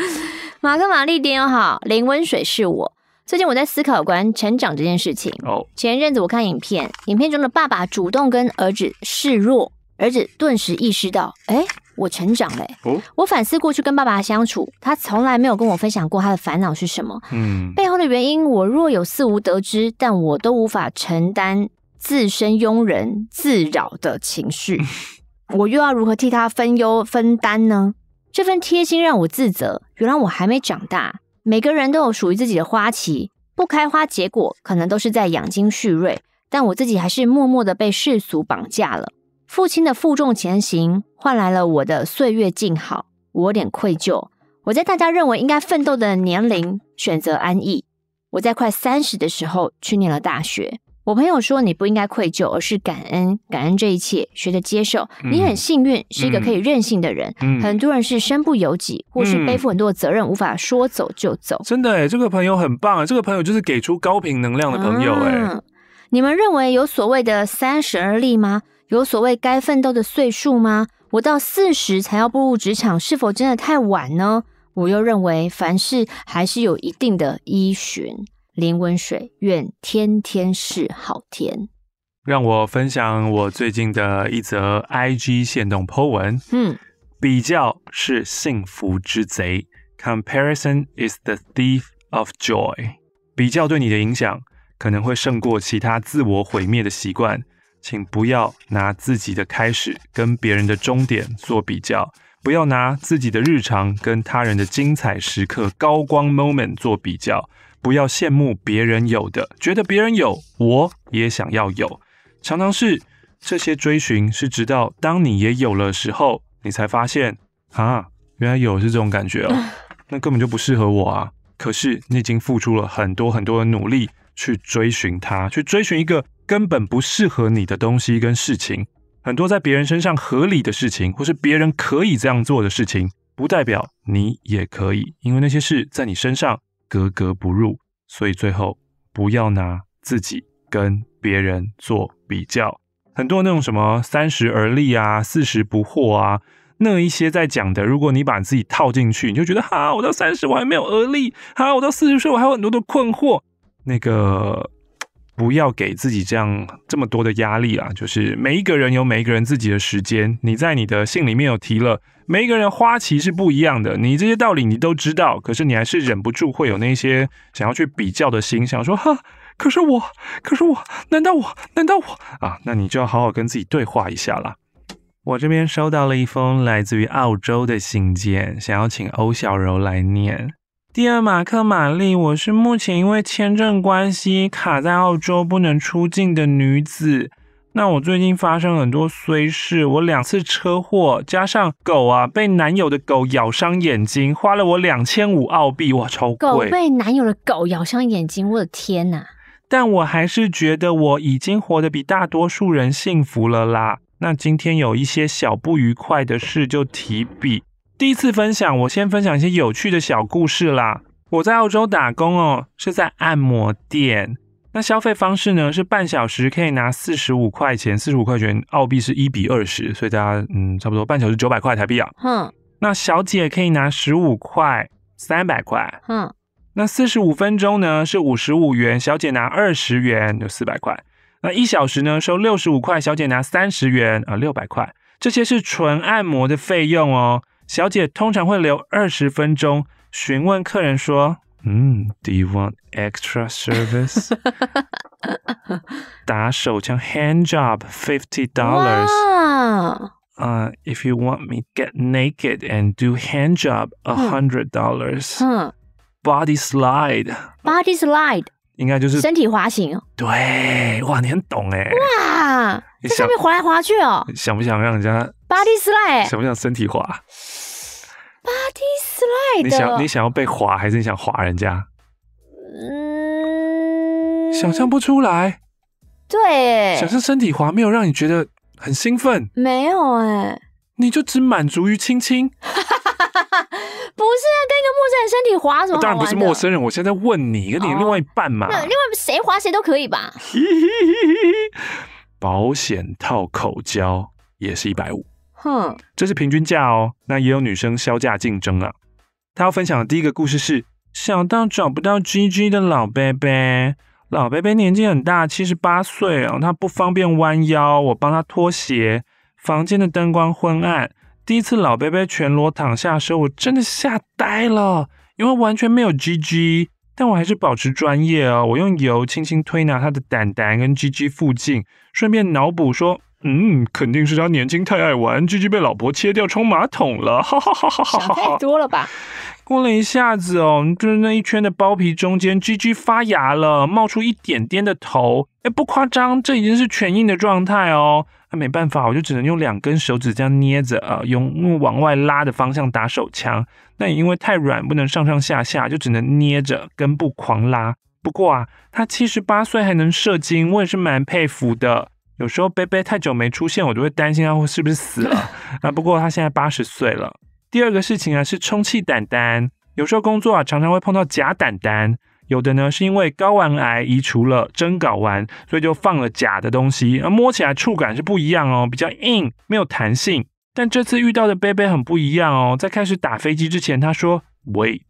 马克、玛丽，您好，林温水是我。最近我在思考关成长这件事情。哦，前一阵子我看影片，影片中的爸爸主动跟儿子示弱，儿子顿时意识到，哎。我成长嘞，我反思过去跟爸爸相处，他从来没有跟我分享过他的烦恼是什么。嗯，背后的原因我若有似无得知，但我都无法承担自身庸人自扰的情绪。我又要如何替他分忧分担呢？这份贴心让我自责，原来我还没长大。每个人都有属于自己的花期，不开花结果可能都是在养精蓄锐，但我自己还是默默的被世俗绑架了。父亲的负重前行，换来了我的岁月静好。我有点愧疚，我在大家认为应该奋斗的年龄选择安逸。我在快三十的时候去念了大学。我朋友说你不应该愧疚，而是感恩，感恩这一切，学着接受。你很幸运，是一个可以任性的人。很多人是身不由己，或是背负很多责任，无法说走就走。真的这个朋友很棒啊！这个朋友就是给出高频能量的朋友哎。你们认为有所谓的三十而立吗？有所谓该奋斗的岁数吗？我到四十才要步入职场，是否真的太晚呢？我又认为凡事还是有一定的依循。林文水，愿天天是好天。让我分享我最近的一则 IG 限动 po 文。嗯，比较是幸福之贼，Comparison is the thief of joy。比较对你的影响可能会胜过其他自我毁灭的习惯。请不要拿自己的开始跟别人的终点做比较，不要拿自己的日常跟他人的精彩时刻、高光 moment 做比较，不要羡慕别人有的，觉得别人有我也想要有。常常是这些追寻，是直到当你也有了时候，你才发现啊，原来有是这种感觉哦，那根本就不适合我啊。可是你已经付出了很多很多的努力去追寻它，去追寻一个。根本不适合你的东西跟事情，很多在别人身上合理的事情，或是别人可以这样做的事情，不代表你也可以。因为那些事在你身上格格不入，所以最后不要拿自己跟别人做比较。很多那种什么三十而立啊、四十不惑啊，那一些在讲的，如果你把自己套进去，你就觉得哈，我到三十我还没有而立，哈，我到四十岁我还有很多的困惑，那个。不要给自己这样这么多的压力啊。就是每一个人有每一个人自己的时间。你在你的信里面有提了，每一个人花期是不一样的。你这些道理你都知道，可是你还是忍不住会有那些想要去比较的心，想说哈，可是我，可是我，难道我，难道我啊？那你就要好好跟自己对话一下啦。我这边收到了一封来自于澳洲的信件，想要请欧小柔来念。第二，马克玛丽，我是目前因为签证关系卡在澳洲不能出境的女子。那我最近发生很多衰事，我两次车祸，加上狗啊被男友的狗咬伤眼睛，花了我两千五澳币，哇，超贵！狗被男友的狗咬伤眼睛，我的天哪！但我还是觉得我已经活得比大多数人幸福了啦。那今天有一些小不愉快的事，就提笔。第一次分享，我先分享一些有趣的小故事啦。我在澳洲打工哦，是在按摩店。那消费方式呢是半小时可以拿四十五块钱，四十五块钱澳币是一比二十，所以大家嗯差不多半小时九百块台币啊。嗯。那小姐可以拿十五块，三百块。嗯。那四十五分钟呢是五十五元，小姐拿二十元，就四百块。那一小时呢收六十五块，小姐拿三十元，啊六百块。这些是纯按摩的费用哦。小姐通常会留二十分钟，询问客人说：“嗯，Do you want extra service？” 打手枪 hand job fifty dollars。Uh, if you want me, get naked and do hand job, a hundred dollars. Body slide. Body slide. 应该就是身体滑行。对，哇，你很懂哎。哇，在上面滑来滑去哦。想不想让人家？Body slide，想不想身体滑？Body slide。你想，你想要被滑，还是你想滑人家？嗯，想象不出来。对，想象身体滑没有让你觉得很兴奋？没有哎。你就只满足于亲亲。不是啊，跟一个陌生人身体滑什么？当然不是陌生人，我现在问你，跟你另外一半嘛？那另外谁滑谁都可以吧？保险套口交也是一百五，哼，这是平均价哦。那也有女生销价竞争啊。他要分享的第一个故事是小到找不到 G G 的老伯伯。」老伯伯年纪很大，七十八岁哦，他不方便弯腰，我帮他脱鞋。房间的灯光昏暗。第一次老贝贝全裸躺下时候，我真的吓呆了，因为完全没有 G G，但我还是保持专业哦，我用油轻轻推拿他的胆胆跟 G G 附近，顺便脑补说，嗯，肯定是他年轻太爱玩，G G 被老婆切掉冲马桶了，哈哈哈哈哈，想太多了吧？过了一下子哦，就是那一圈的包皮中间 G G 发芽了，冒出一点点的头，哎，不夸张，这已经是全硬的状态哦。没办法，我就只能用两根手指这样捏着，呃，用往外拉的方向打手枪。那也因为太软，不能上上下下，就只能捏着根部狂拉。不过啊，他七十八岁还能射精，我也是蛮佩服的。有时候贝贝太久没出现，我就会担心他会是不是死了。啊，不过他现在八十岁了。第二个事情啊，是充气胆丹。有时候工作啊，常常会碰到假胆丹。有的呢，是因为睾丸癌移除了真睾丸，所以就放了假的东西，那摸起来触感是不一样哦，比较硬，没有弹性。但这次遇到的贝贝很不一样哦，在开始打飞机之前，他说 wait，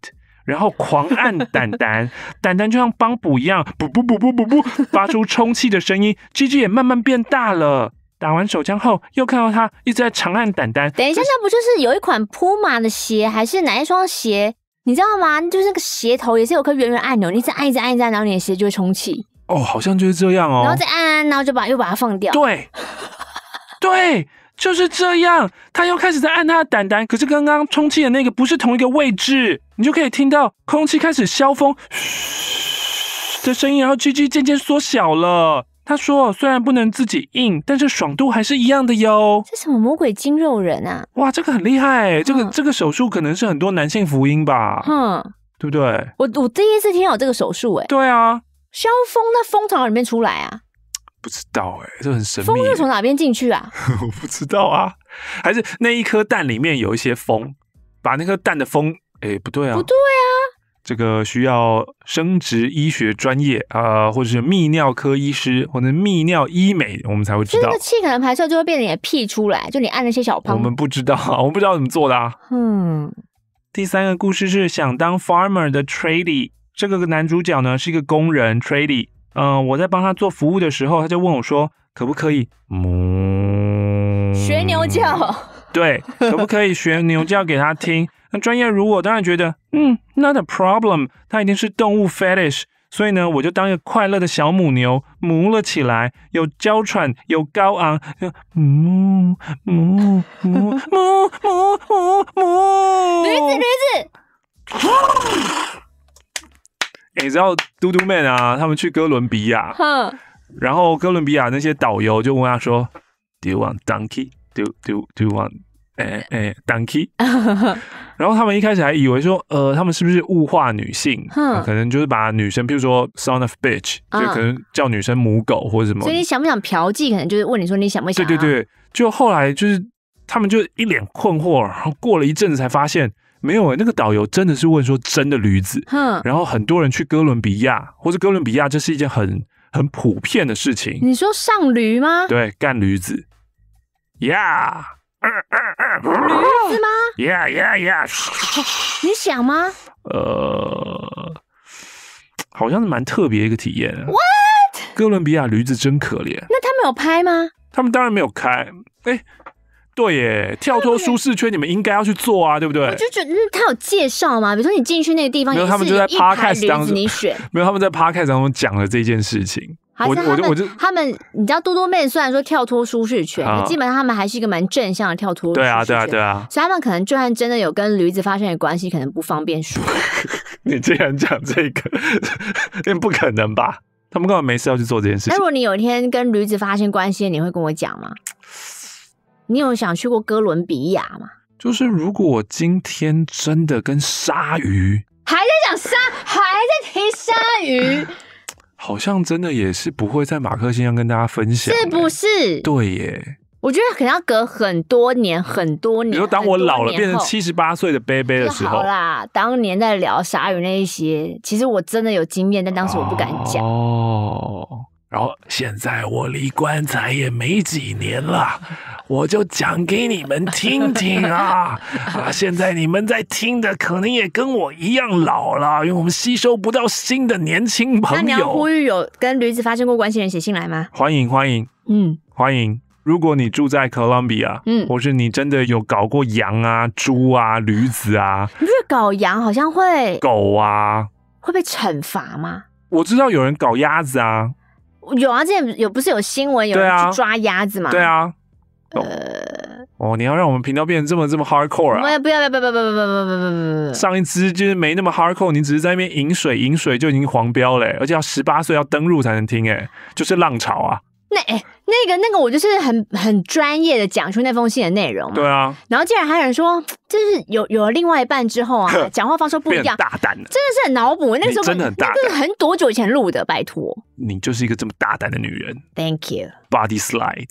然后狂按胆胆，胆胆就像帮补一样，补补补补补补，发出充气的声音，G G 也慢慢变大了。打完手枪后，又看到他一直在长按胆胆，等一下，他不就是有一款普马的鞋，还是哪一双鞋？你知道吗？就是那个鞋头也是有颗圆圆按钮，你一直按一直按一直按，然后你的鞋就会充气。哦，好像就是这样哦。然后再按按，然后就把又把它放掉。对，对，就是这样。他又开始在按他的胆胆，可是刚刚充气的那个不是同一个位置，你就可以听到空气开始消风的声音，然后气球渐渐缩小了。他说：“虽然不能自己印，但是爽度还是一样的哟。”这什么魔鬼精肉人啊！哇，这个很厉害，这个这个手术可能是很多男性福音吧？哼，对不对？我我第一次听有这个手术哎。对啊，消风那那从哪里面出来啊？不知道哎，这很神秘。蜂又从哪边进去啊？我不知道啊，还是那一颗蛋里面有一些风，把那颗蛋的风，哎，不对啊，不对啊。这个需要生殖医学专业啊，或者是泌尿科医师，或者泌尿医美，我们才会知道。这个气可能排出就会变你的屁出来，就你按那些小泡。我们不知道，我们不知道怎么做的啊。嗯。第三个故事是想当 farmer 的 t r a d y 这个男主角呢是一个工人 t r a d y 嗯，我在帮他做服务的时候，他就问我说，可不可以嗯。学牛叫？对，可不可以学牛叫给他听？那专业如我，当然觉得，嗯，not a problem。它一定是动物 fetish，所以呢，我就当一个快乐的小母牛，母了起来，有娇喘，有高昂，哞哞哞哞哞哞哞。驴子，驴子。你知道嘟嘟妹啊？他们去哥伦比亚，然后哥伦比亚那些导游就问他说，Do you want donkey？Do do do you want？哎哎，Donkey，然后他们一开始还以为说，呃，他们是不是物化女性？可能就是把女生，比如说 Son of Bitch，就可能叫女生母狗或者什么。所以你想不想嫖妓？可能就是问你说你想不想。对对对，就后来就是他们就一脸困惑，然后过了一阵子才发现没有哎，那个导游真的是问说真的驴子。嗯。然后很多人去哥伦比亚，或者哥伦比亚这是一件很很普遍的事情。你说上驴吗？对，干驴子。Yeah。驴子吗？Yeah yeah yeah。你想吗？呃，好像是蛮特别一个体验。What？哥伦比亚驴子真可怜。那他们有拍吗？他们当然没有开。哎，对耶，跳脱舒适圈，你们应该要去做啊，对不对？我就觉得他有介绍吗？比如说你进去那个地方，然后他们就在 podcast 上你选，没有他们在 podcast 上讲了这件事情。还是他们，他们，你知道多多妹虽然说跳脱舒适圈，基本上他们还是一个蛮正向的跳脱。对啊，对啊，对啊。所以他们可能就算真的有跟驴子发生关系，可能不方便说。你竟然讲这个，那不可能吧？他们根本没事要去做这件事情。那如果你有一天跟驴子发生关系，你会跟我讲吗？你有想去过哥伦比亚吗？就是如果我今天真的跟鲨鱼，还在讲鲨，还在提鲨鱼。好像真的也是不会在马克身上跟大家分享，是不是？对耶，我觉得可能要隔很多年，很多年。你说当我老了，变成七十八岁的 baby 的时候，好啦，当年在聊鲨鱼那一些，其实我真的有经验，但当时我不敢讲。现在我离棺材也没几年了，我就讲给你们听听啊！啊，现在你们在听的可能也跟我一样老了，因为我们吸收不到新的年轻朋友。那要呼吁有跟驴子发生过关系人写信来吗？欢迎，欢迎，嗯，欢迎！如果你住在哥伦比亚，嗯，或是你真的有搞过羊啊、猪啊、驴子啊，因是搞羊好像会狗啊会被惩罚吗？我知道有人搞鸭子啊。有啊，之前有不是有新闻有人去抓鸭子嘛？对啊，呃，哦，你要让我们频道变成这么这么 hardcore 啊？不要不要不要不要不要不要不要不要不要！上一支就是没那么 hardcore，你只是在那边饮水饮水就已经黄标了，而且要十八岁要登入才能听，哎，就是浪潮啊！哪？那个那个，我就是很很专业的讲出那封信的内容对啊，然后竟然还有人说，就是有有了另外一半之后啊，讲话方式不一样，大胆了，真的是很脑补。那个时候真的很大胆，很多久前录的，拜托。你就是一个这么大胆的女人。Thank you. Body slide.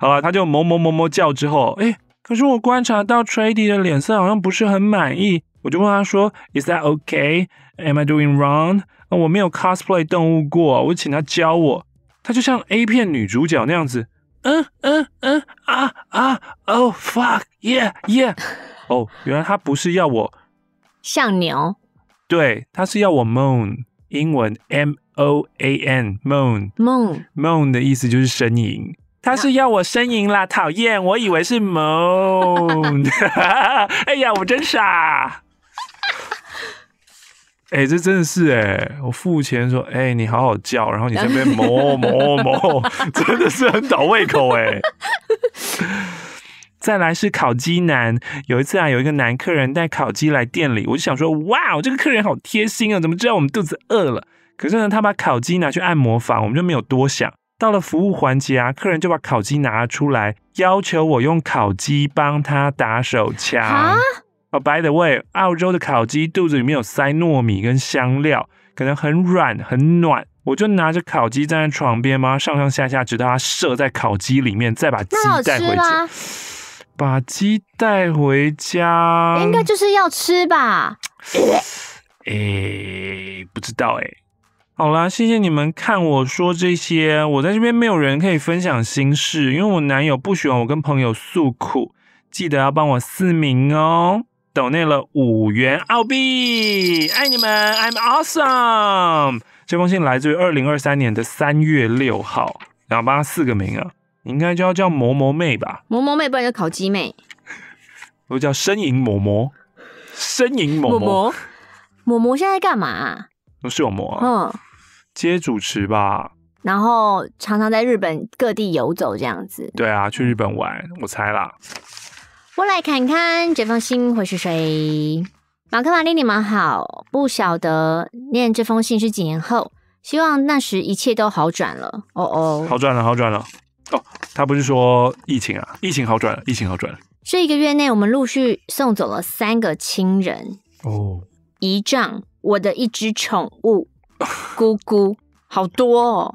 好了，他就哞哞哞哞叫之后，哎，可是我观察到 t r a d y 的脸色好像不是很满意，我就问他说：“Is that okay? Am I doing wrong? 我没有 cosplay 动物过，我请他教我。”她就像 A 片女主角那样子，嗯嗯嗯啊啊，Oh fuck yeah yeah！哦，原来她不是要我，像牛。对，她是要我 moan，英文 m o a n，moan。moan。moan 的意思就是呻吟，他是要我呻吟啦，讨厌，我以为是 moan。哎呀，我真傻。哎，这真的是哎，我付钱说，哎，你好好叫，然后你这边 磨磨磨，真的是很倒胃口哎。再来是烤鸡男，有一次啊，有一个男客人带烤鸡来店里，我就想说，哇，这个客人好贴心啊，怎么知道我们肚子饿了？可是呢，他把烤鸡拿去按摩房，我们就没有多想。到了服务环节啊，客人就把烤鸡拿出来，要求我用烤鸡帮他打手枪。哦，By the way，澳洲的烤鸡肚子里面有塞糯米跟香料，可能很软很暖。我就拿着烤鸡站在床边，把上上下下，直到它射在烤鸡里面，再把鸡带回家。把鸡带回家，应该就是要吃吧？哎，不知道哎。好啦，谢谢你们看我说这些。我在这边没有人可以分享心事，因为我男友不喜欢我跟朋友诉苦。记得要帮我四名哦。抖内了五元澳币，爱你们，I'm awesome。这封信来自于二零二三年的三月六号，然后帮他四个名啊，应该就要叫魔魔妹吧？魔魔妹，不然就烤鸡妹，我叫呻吟嬷嬷。呻吟嬷嬷。嬷嬷现在在干嘛？都是有魔啊。嗯，接主持吧。然后常常在日本各地游走，这样子。对啊，去日本玩，我猜啦。我来看看这封信会是谁。马克、玛丽，你们好。不晓得念这封信是几年后，希望那时一切都好转了。哦哦，好转了，好转了。哦，他不是说疫情啊？疫情好转了，疫情好转了。这一个月内，我们陆续送走了三个亲人。哦，遗仗，我的一只宠物，咕咕，好多。哦。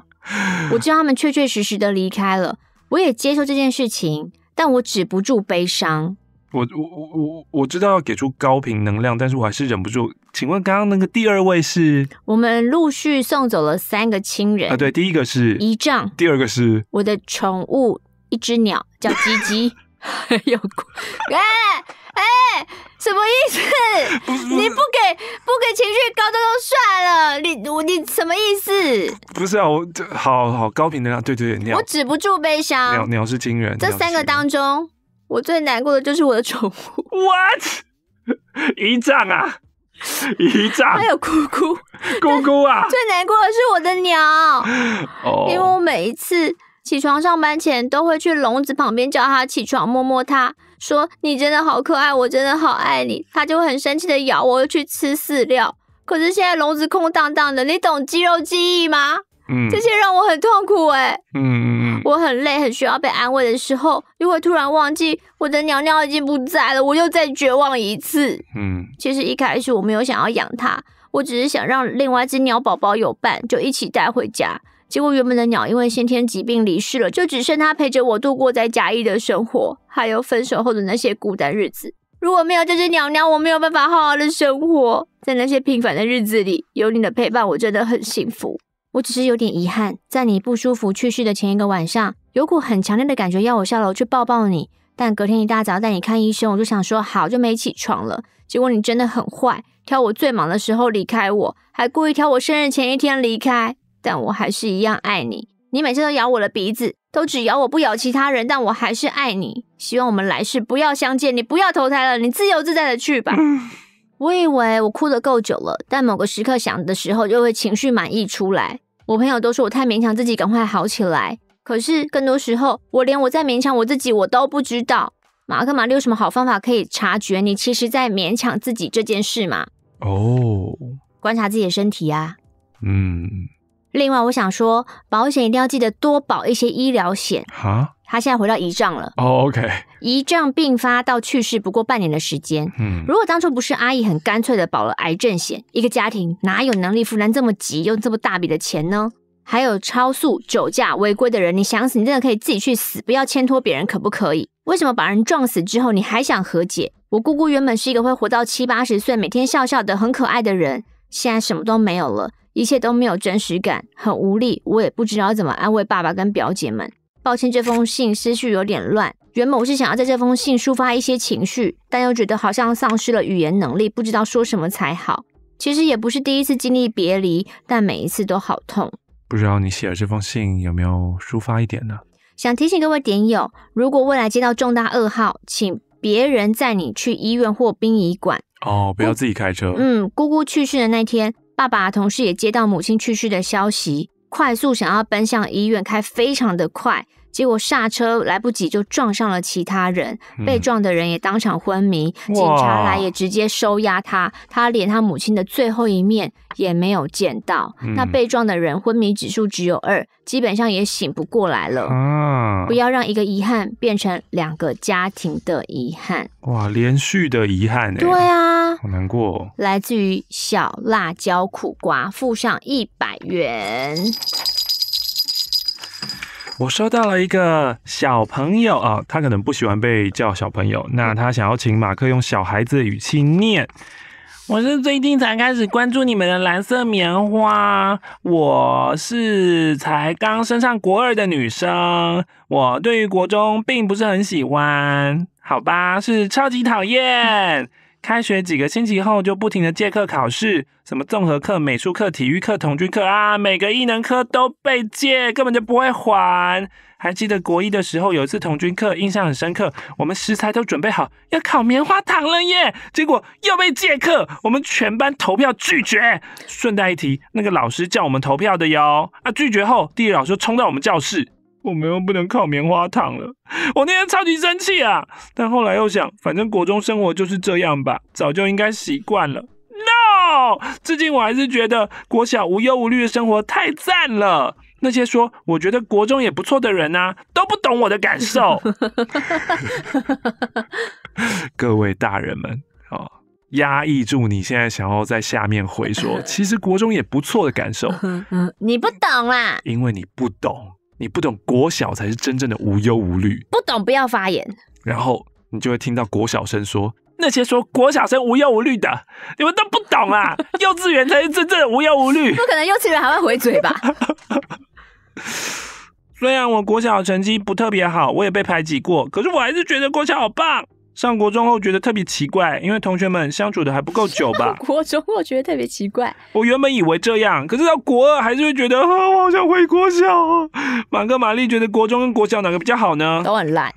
我知道他们确确实实的离开了，我也接受这件事情。但我止不住悲伤。我我我我我知道要给出高频能量，但是我还是忍不住。请问刚刚那个第二位是我们陆续送走了三个亲人啊？对，第一个是遗仗，第二个是我的宠物一只鸟叫吉吉 有哭。哎，什么意思？你不给不给情绪高，都都算了。你我你什么意思？不是啊，我好好高频能量，对对，对，我止不住悲伤，鸟鸟是惊人。这三个当中，我最难过的就是我的宠物。What？一丈啊，一丈。还有姑姑姑姑啊，最难过的是我的鸟。因为我每一次起床上班前，都会去笼子旁边叫它起床，摸摸它。说你真的好可爱，我真的好爱你。它就很生气的咬我，去吃饲料。可是现在笼子空荡荡的，你懂肌肉记忆吗？嗯，这些让我很痛苦诶、嗯，我很累，很需要被安慰的时候，又会突然忘记我的鸟鸟已经不在了，我又再绝望一次。嗯，其实一开始我没有想要养它，我只是想让另外一只鸟宝宝有伴，就一起带回家。结果原本的鸟因为先天疾病离世了，就只剩它陪着我度过在假意的生活，还有分手后的那些孤单日子。如果没有这只鸟鸟，我没有办法好好的生活。在那些平凡的日子里，有你的陪伴，我真的很幸福。我只是有点遗憾，在你不舒服去世的前一个晚上，有股很强烈的感觉要我下楼去抱抱你，但隔天一大早带你看医生，我就想说好就没起床了。结果你真的很坏，挑我最忙的时候离开我，还故意挑我生日前一天离开。但我还是一样爱你。你每次都咬我的鼻子，都只咬我不咬其他人，但我还是爱你。希望我们来世不要相见，你不要投胎了，你自由自在的去吧。我以为我哭得够久了，但某个时刻想的时候，就会情绪满溢出来。我朋友都说我太勉强自己，赶快好起来。可是更多时候，我连我在勉强我自己，我都不知道。马克、玛丽有什么好方法可以察觉你其实在勉强自己这件事吗？哦，观察自己的身体啊。嗯。另外，我想说，保险一定要记得多保一些医疗险。哈，他现在回到胰脏了。哦，OK。胰脏病发到去世不过半年的时间。嗯，如果当初不是阿姨很干脆的保了癌症险，一个家庭哪有能力负担这么急用这么大笔的钱呢？还有超速、酒驾违规的人，你想死，你真的可以自己去死，不要牵拖别人，可不可以？为什么把人撞死之后，你还想和解？我姑姑原本是一个会活到七八十岁，每天笑笑的很可爱的人，现在什么都没有了。一切都没有真实感，很无力，我也不知道怎么安慰爸爸跟表姐们。抱歉，这封信思绪有点乱。袁某是想要在这封信抒发一些情绪，但又觉得好像丧失了语言能力，不知道说什么才好。其实也不是第一次经历别离，但每一次都好痛。不知道你写了这封信有没有抒发一点呢？想提醒各位点友，如果未来接到重大噩耗，请别人载你去医院或殡仪馆哦，不要自己开车。嗯，姑姑去世的那天。爸爸同事也接到母亲去世的消息，快速想要奔向医院，开非常的快。结果刹车来不及，就撞上了其他人。被撞的人也当场昏迷。警察来也直接收押他，他连他母亲的最后一面也没有见到。那被撞的人昏迷指数只有二，基本上也醒不过来了。不要让一个遗憾变成两个家庭的遗憾。哇，连续的遗憾。对啊，好难过。来自于小辣椒苦瓜，付上一百元。我收到了一个小朋友啊，他可能不喜欢被叫小朋友，那他想要请马克用小孩子的语气念。我是最近才开始关注你们的蓝色棉花，我是才刚升上国二的女生，我对于国中并不是很喜欢，好吧，是超级讨厌。开学几个星期后，就不停的借课考试，什么综合课、美术课、体育课、同军课啊，每个异能科都被借，根本就不会还。还记得国一的时候，有一次同军课，印象很深刻，我们食材都准备好，要烤棉花糖了耶，结果又被借课，我们全班投票拒绝。顺带一提，那个老师叫我们投票的哟，啊，拒绝后，地理老师冲到我们教室。我们又不能靠棉花糖了。我那天超级生气啊，但后来又想，反正国中生活就是这样吧，早就应该习惯了。No，至今我还是觉得国小无忧无虑的生活太赞了。那些说我觉得国中也不错的人啊，都不懂我的感受。各位大人们啊，压抑住你现在想要在下面回说，其实国中也不错的感受。嗯，你不懂啦，因为你不懂。你不懂国小才是真正的无忧无虑，不懂不要发言。然后你就会听到国小生说那些说国小生无忧无虑的，你们都不懂啊！幼稚园才是真正的无忧无虑。不可能幼稚园还会回嘴吧？虽然我国小成绩不特别好，我也被排挤过，可是我还是觉得国小好棒。上国中后觉得特别奇怪，因为同学们相处的还不够久吧。国中后觉得特别奇怪。我原本以为这样，可是到国二还是会觉得啊，我好像回国小。马哥、玛丽觉得国中跟国小哪个比较好呢？都很烂，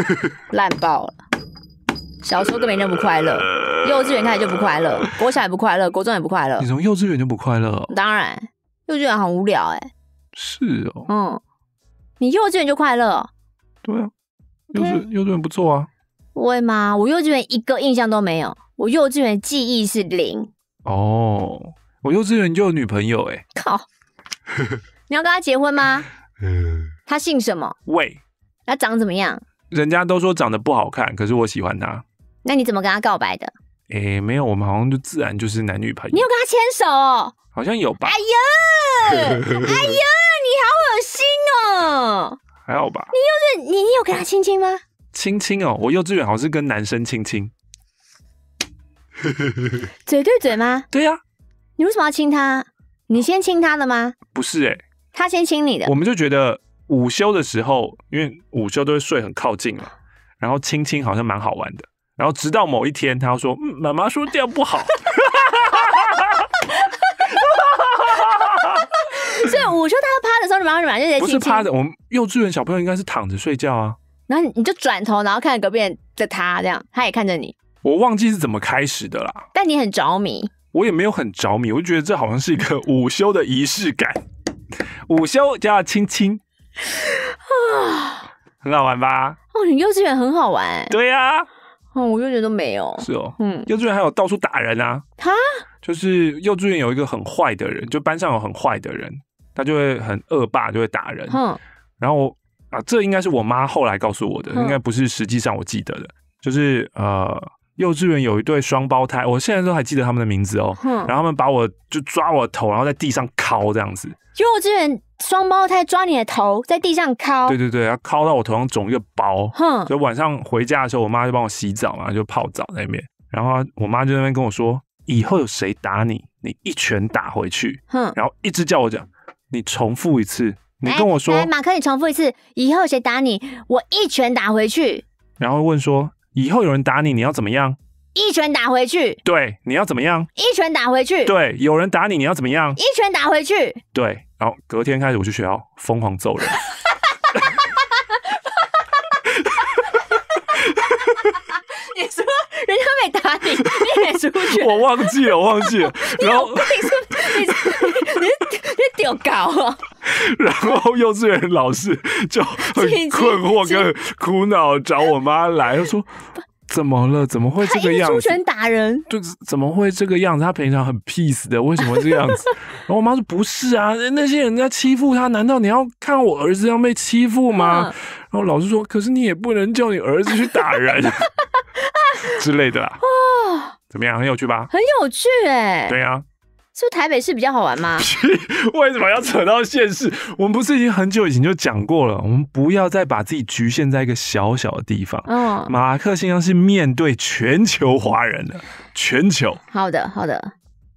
烂爆了。小时候根本就不快乐，幼稚园开始就不快乐，国小也不快乐，国中也不快乐。你从幼稚园就不快乐？当然，幼稚园很无聊哎。是哦。嗯。你幼稚园就快乐？对啊，幼稚幼稚园不错啊。为嘛？我幼稚园一个印象都没有，我幼稚园记忆是零。哦，我幼稚园就有女朋友哎。靠！你要跟她结婚吗？嗯。她姓什么？喂，她长怎么样？人家都说长得不好看，可是我喜欢她。那你怎么跟她告白的？哎，没有，我们好像就自然就是男女朋友。你有跟她牵手？好像有吧。哎呀！哎呀！你好恶心哦。还好吧。你又是你有跟她亲亲吗？亲亲哦，我幼稚园好像是跟男生亲亲，嘴对嘴吗？对呀。你为什么要亲他？你先亲他的吗？不是哎，他先亲你的。我们就觉得午休的时候，因为午休都会睡很靠近嘛，然后亲亲好像蛮好玩的。然后直到某一天，他说：“妈妈说这样不好。”所以午休他趴的时候，你妈妈就直接亲亲。不是趴着，我们幼稚园小朋友应该是躺着睡觉啊。然后你就转头，然后看隔壁的他，这样他也看着你。我忘记是怎么开始的啦。但你很着迷。我也没有很着迷，我就觉得这好像是一个 午休的仪式感。午休加亲亲。啊，很好玩吧？哦，你幼稚园很好玩。对呀。哦，我幼稚园都没有。是哦，嗯。幼稚园还有到处打人啊。他就是幼稚园有一个很坏的人，就班上有很坏的人，他就会很恶霸，就会打人。嗯。然后。啊，这应该是我妈后来告诉我的，应该不是实际上我记得的。就是呃，幼稚园有一对双胞胎，我现在都还记得他们的名字哦。哼，然后他们把我就抓我头，然后在地上敲这样子。幼稚园双胞胎抓你的头，在地上敲。对对对，要敲到我头上肿一个包。哼，所以晚上回家的时候，我妈就帮我洗澡嘛，就泡澡那边。然后我妈就在那边跟我说，以后有谁打你，你一拳打回去。哼，然后一直叫我讲，你重复一次。你跟我说，马克，你重复一次，以后谁打你，我一拳打回去。然后问说，以后有人打你，你要怎么样？一拳打回去。对，你要怎么样？一拳打回去。对，有人打你，你要怎么样？一拳打回去。对，然后隔天开始，我去学校疯狂揍人。他没打你，你也出去。我忘记了，我忘记了。然后你说你你你屌搞啊！然后幼稚园老师就很困惑跟苦恼，找我妈来，他说：“怎么了？怎么会这个样子？出拳打人？就怎么会这个样子？他平常很 peace 的，为什么会这样子？”然后我妈说：“不是啊，那些人在欺负他，难道你要看我儿子要被欺负吗？”然后老师说：“可是你也不能叫你儿子去打人。” 之类的啊，怎么样，很有趣吧？很有趣哎，对啊，是台北市比较好玩吗？为什么要扯到现实？我们不是已经很久以前就讲过了，我们不要再把自己局限在一个小小的地方。嗯，马克先生是面对全球华人的，全球。好的，好的。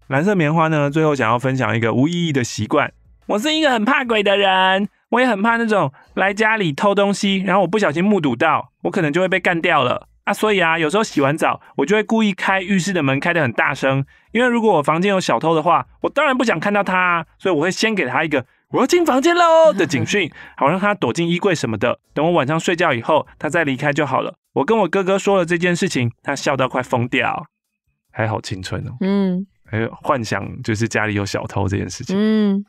蓝色棉花呢？最后想要分享一个无意义的习惯。我是一个很怕鬼的人，我也很怕那种来家里偷东西，然后我不小心目睹到，我可能就会被干掉了。啊，所以啊，有时候洗完澡，我就会故意开浴室的门开的很大声，因为如果我房间有小偷的话，我当然不想看到他啊，所以我会先给他一个“我要进房间喽”的警讯，好让他躲进衣柜什么的，等我晚上睡觉以后，他再离开就好了。我跟我哥哥说了这件事情，他笑到快疯掉，还好青春哦。嗯，还有幻想就是家里有小偷这件事情。嗯，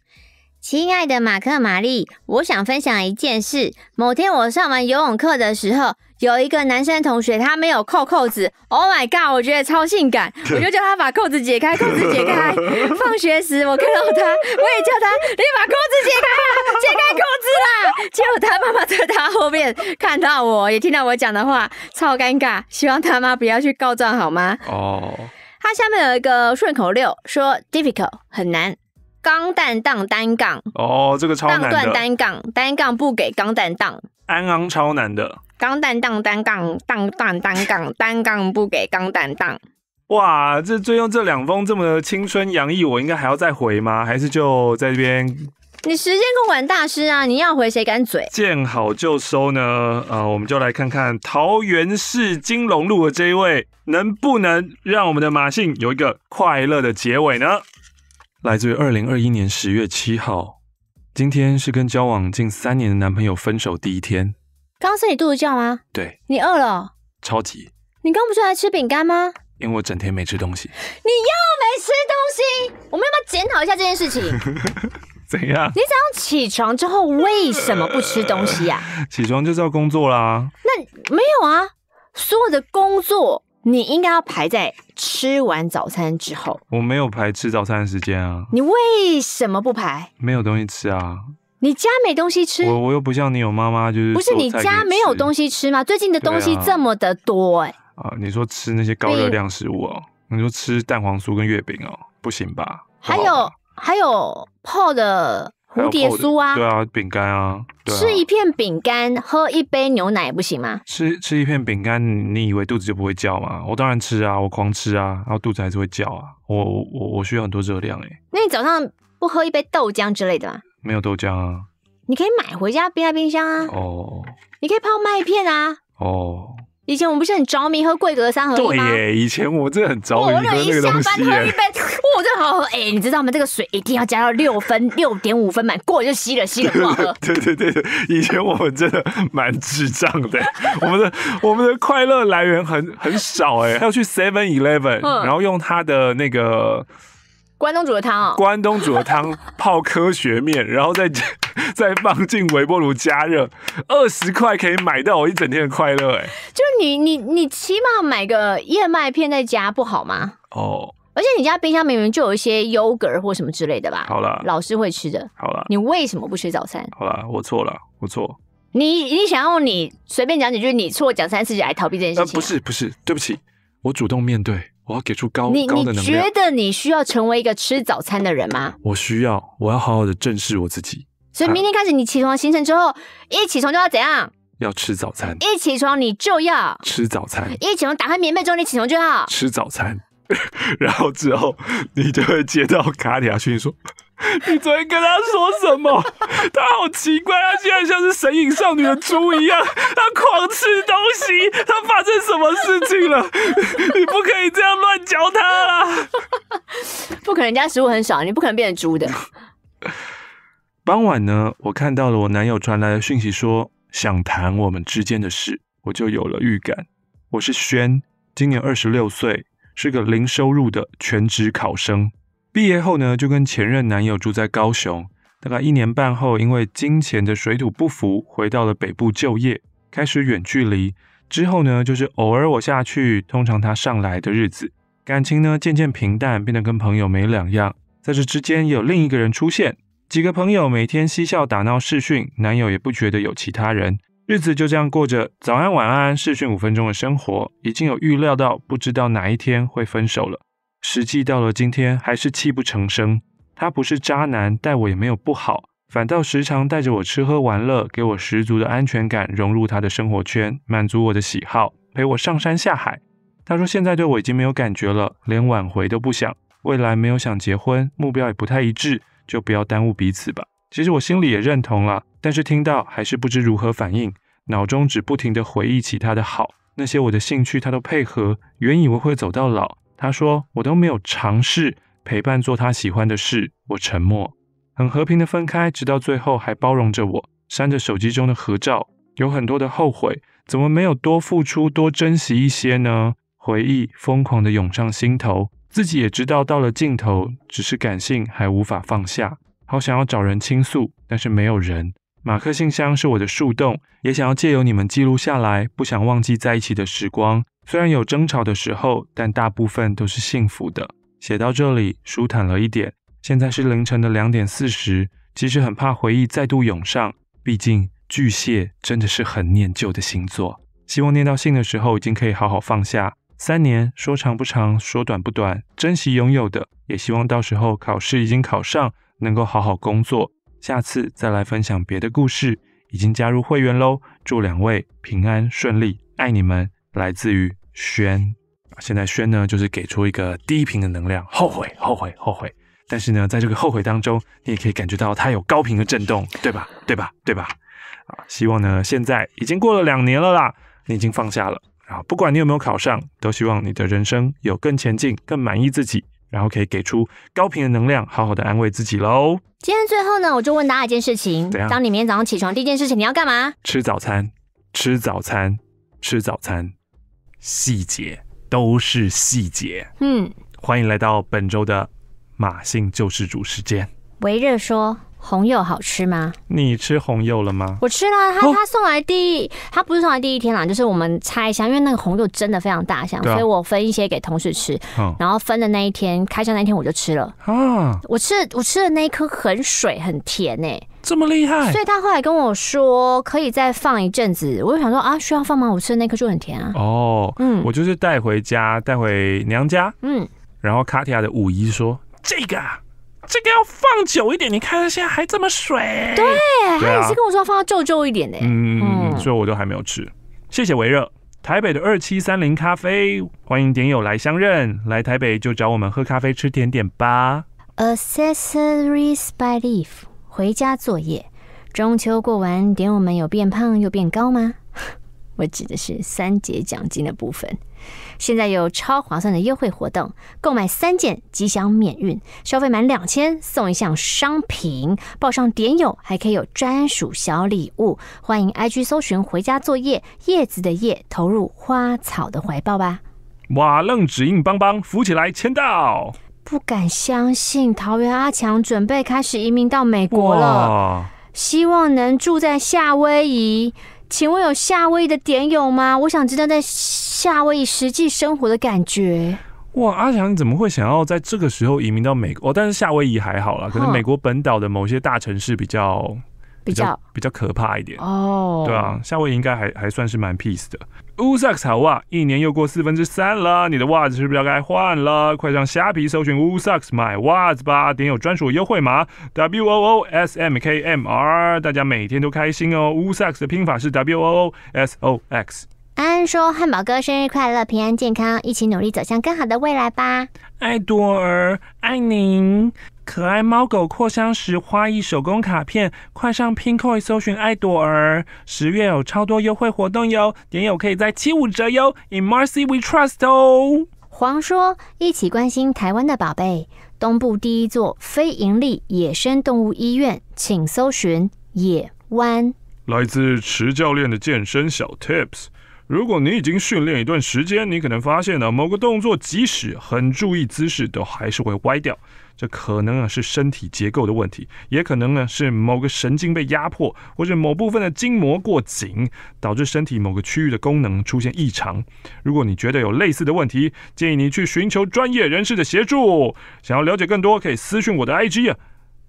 亲爱的马克玛丽，我想分享一件事，某天我上完游泳课的时候。有一个男生同学，他没有扣扣子，Oh my god，我觉得超性感，我就叫他把扣子解开，扣子解开。放学时我看到他，我也叫他，你把扣子解开啦，解开扣子啦。结果他妈妈在他后面看到我，也听到我讲的话，超尴尬。希望他妈不要去告状好吗？哦，他下面有一个顺口溜，说 difficult 很难，钢蛋荡单杠，哦，这个超难的，单杠单杠不给钢蛋荡，安昂超难的。钢蛋档单杠，当当单杠，单杠不给钢蛋档。哇，这最后这两封这么青春洋溢，我应该还要再回吗？还是就在这边？你时间控管大师啊！你要回谁敢嘴？见好就收呢。呃，我们就来看看桃园市金龙路的这一位，能不能让我们的马信有一个快乐的结尾呢？来自于二零二一年十月七号，今天是跟交往近三年的男朋友分手第一天。刚刚是你肚子叫吗？对，你饿了，超级。你刚不是来吃饼干吗？因为我整天没吃东西。你又没吃东西，我们要不要检讨一下这件事情？怎样？你早上起床之后为什么不吃东西呀？起床就是要工作啦。那没有啊，所有的工作你应该要排在吃完早餐之后。我没有排吃早餐的时间啊。你为什么不排？没有东西吃啊。你家没东西吃，我我又不像你有妈妈，就是不是你家没有东西吃吗？最近的东西这么的多哎啊！你说吃那些高热量食物哦，你说吃蛋黄酥跟月饼哦，不行吧？还有还有泡的蝴蝶酥啊，对啊，饼干啊，吃一片饼干，喝一杯牛奶不行吗？吃吃一片饼干，你以为肚子就不会叫吗？我当然吃啊，我狂吃啊，然后肚子还是会叫啊，我我我需要很多热量哎。那你早上不喝一杯豆浆之类的吗？没有豆浆啊，你可以买回家冰在冰箱啊。哦，你可以泡麦片啊。哦，以前我们不是很着迷喝贵格三合一吗？对，以前我真的很着迷喝这个东西。我一下班喝一杯，哇，真的好喝哎！你知道吗？这个水一定要加到六分，六点五分满，过就吸了，吸了。对对对对，以前我们真的蛮智障的，我们的我们的快乐来源很很少哎。要去 Seven Eleven，然后用它的那个。关东煮的汤哦，关东煮的汤 泡科学面，然后再 再放进微波炉加热，二十块可以买到我一整天的快乐哎！就是你你你起码买个燕麦片在家不好吗？哦，而且你家冰箱明明就有一些优格或什么之类的吧？好了，老师会吃的。好了，你为什么不吃早餐？好了，我错了，我错。你你想用你随便讲几句，你错讲三次就来逃避这件事情？不是不是，对不起，我主动面对。我要给出高高的能你觉得你需要成为一个吃早餐的人吗？我需要，我要好好的正视我自己。所以明天开始，你起床行程之后，一起床就要怎样？要吃早餐。一起床你就要吃早餐。一起床打开棉被之后，你起床就要吃早餐。然后之后你就会接到卡里亚讯说。你昨天跟他说什么？他好奇怪，他竟然像是神隐少女的猪一样，他狂吃东西，他发生什么事情了？你不可以这样乱教他了，不可能，家食物很少，你不可能变成猪的。傍晚呢，我看到了我男友传来的讯息，说想谈我们之间的事，我就有了预感。我是轩，今年二十六岁，是个零收入的全职考生。毕业后呢，就跟前任男友住在高雄，大概一年半后，因为金钱的水土不服，回到了北部就业，开始远距离。之后呢，就是偶尔我下去，通常他上来的日子，感情呢渐渐平淡，变得跟朋友没两样。在这之间，有另一个人出现，几个朋友每天嬉笑打闹试训，男友也不觉得有其他人，日子就这样过着早安晚安试训五分钟的生活，已经有预料到，不知道哪一天会分手了。实际到了今天，还是泣不成声。他不是渣男，待我也没有不好，反倒时常带着我吃喝玩乐，给我十足的安全感，融入他的生活圈，满足我的喜好，陪我上山下海。他说现在对我已经没有感觉了，连挽回都不想，未来没有想结婚，目标也不太一致，就不要耽误彼此吧。其实我心里也认同了，但是听到还是不知如何反应，脑中只不停地回忆起他的好，那些我的兴趣他都配合，原以为会走到老。他说：“我都没有尝试陪伴做他喜欢的事。”我沉默，很和平的分开，直到最后还包容着我，删着手机中的合照，有很多的后悔，怎么没有多付出、多珍惜一些呢？回忆疯狂的涌上心头，自己也知道到了尽头，只是感性还无法放下，好想要找人倾诉，但是没有人。马克信箱是我的树洞，也想要借由你们记录下来，不想忘记在一起的时光。虽然有争吵的时候，但大部分都是幸福的。写到这里，舒坦了一点。现在是凌晨的两点四十，其实很怕回忆再度涌上，毕竟巨蟹真的是很念旧的星座。希望念到信的时候，已经可以好好放下。三年说长不长，说短不短，珍惜拥有的。也希望到时候考试已经考上，能够好好工作。下次再来分享别的故事。已经加入会员喽，祝两位平安顺利，爱你们，来自于。宣啊，现在宣呢，就是给出一个低频的能量，后悔，后悔，后悔。但是呢，在这个后悔当中，你也可以感觉到它有高频的震动，对吧？对吧？对吧？啊，希望呢，现在已经过了两年了啦，你已经放下了。啊。不管你有没有考上，都希望你的人生有更前进、更满意自己，然后可以给出高频的能量，好好的安慰自己喽。今天最后呢，我就问大家一件事情：当你明天早上起床第一件事情，你要干嘛？吃早餐，吃早餐，吃早餐。细节都是细节。嗯，欢迎来到本周的马姓救世主时间。维热说：“红柚好吃吗？”你吃红柚了吗？我吃了，他他送来第，他不是送来第一天啦，就是我们拆箱，因为那个红柚真的非常大箱，所以我分一些给同事吃。然后分的那一天，开箱那一天我就吃了。啊，我吃我吃的那一颗很水，很甜诶。这么厉害，所以他后来跟我说可以再放一阵子。我就想说啊，需要放吗？我吃的那颗就很甜啊。哦，嗯，我就是带回家，带回娘家。嗯，然后卡提亚的五姨说这个，这个要放久一点。你看现在还这么水，对，他也是跟我说放到皱皱一点的。嗯，所以我都还没有吃。谢谢维热，台北的二七三零咖啡，欢迎点友来相认，来台北就找我们喝咖啡吃甜点吧。Accessories by Leaf。回家作业，中秋过完，点友们有变胖又变高吗？我指的是三节奖金的部分。现在有超划算的优惠活动，购买三件吉祥免运，消费满两千送一项商品，报上点友还可以有专属小礼物。欢迎 I G 搜寻“回家作业叶子”的叶，投入花草的怀抱吧。瓦楞指硬邦邦，扶起来签到。不敢相信，桃园阿强准备开始移民到美国了，希望能住在夏威夷。请问有夏威夷的点友吗？我想知道在夏威夷实际生活的感觉。哇，阿强怎么会想要在这个时候移民到美国？但是夏威夷还好啦，可能美国本岛的某些大城市比较。比较比较可怕一点哦，对啊，夏威夷应该还还算是蛮 peace 的。Woo s k 好袜，一年又过四分之三了，你的袜子是不是要该换了？快上虾皮搜寻 Woo s k 买袜子吧，点有专属优惠码 WOO S M K M R，大家每天都开心哦。Woo s k 的拼法是 WOO S O X。安说：“汉堡哥生日快乐，平安健康，一起努力走向更好的未来吧。”爱朵儿爱您，可爱猫狗扩香时花艺手工卡片，快上 Pinoy k 搜寻爱朵儿，十月有超多优惠活动哟，点有可以在七五折哟。In mercy we trust 哦。黄说：“一起关心台湾的宝贝，东部第一座非盈利野生动物医院，请搜寻野湾。”来自池教练的健身小 Tips。如果你已经训练一段时间，你可能发现呢某个动作即使很注意姿势，都还是会歪掉。这可能啊是身体结构的问题，也可能呢是某个神经被压迫，或者某部分的筋膜过紧，导致身体某个区域的功能出现异常。如果你觉得有类似的问题，建议你去寻求专业人士的协助。想要了解更多，可以私讯我的 IG 啊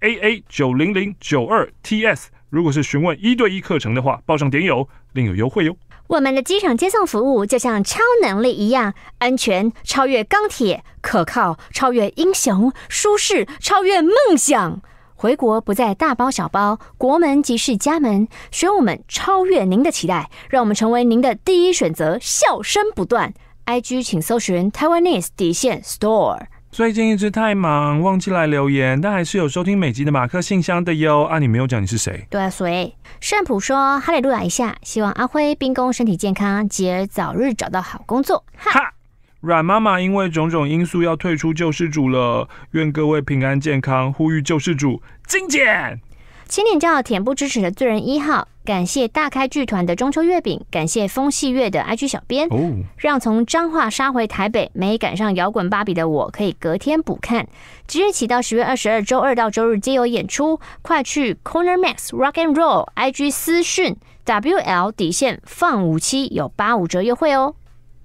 ，A A 九零零九二 T S。如果是询问一对一课程的话，报上点友，另有优惠哟。我们的机场接送服务就像超能力一样，安全超越钢铁，可靠超越英雄，舒适超越梦想。回国不再大包小包，国门即是家门，选我们超越您的期待，让我们成为您的第一选择，笑声不断。IG 请搜寻 Taiwanese 底线 Store。最近一直太忙，忘记来留言，但还是有收听每集的马克信箱的哟。阿你没有讲你是谁？对啊，所以善普说哈他路亚一下，希望阿辉兵工身体健康，吉尔早日找到好工作。哈！阮妈妈因为种种因素要退出救世主了，愿各位平安健康，呼吁救世主精简。请你叫甜不支持的罪人一号。感谢大开剧团的中秋月饼，感谢风戏月的 IG 小编，让从彰化杀回台北没赶上摇滚芭比的我可以隔天补看。即日起到十月二十二，周二到周日皆有演出，快去 Corner Max Rock and Roll IG 私讯 WL 底线放五七有八五折优惠哦。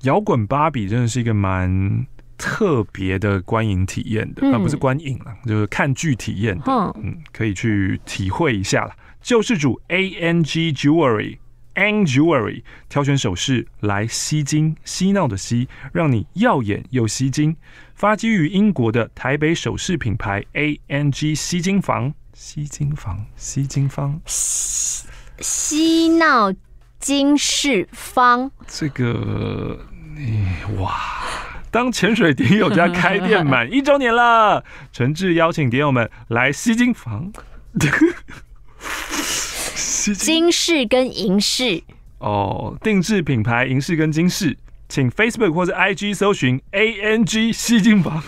摇滚芭比真的是一个蛮特别的观影体验的，啊，不是观影了，就是看剧体验。嗯嗯，可以去体会一下了。救世主 A N G Jewelry，Ang Jewelry 挑选首饰来吸金，嬉闹的吸，让你耀眼又吸金。发基于英国的台北首饰品牌 A N G 吸金房，吸金房，吸金房，嬉闹金饰坊。这个你哇，当潜水艇友家开店满一周年了，诚挚邀请蝶友们来吸金房。金饰跟银饰哦，定制品牌银饰跟金饰，请 Facebook 或者 IG 搜寻 A N G 吸金房。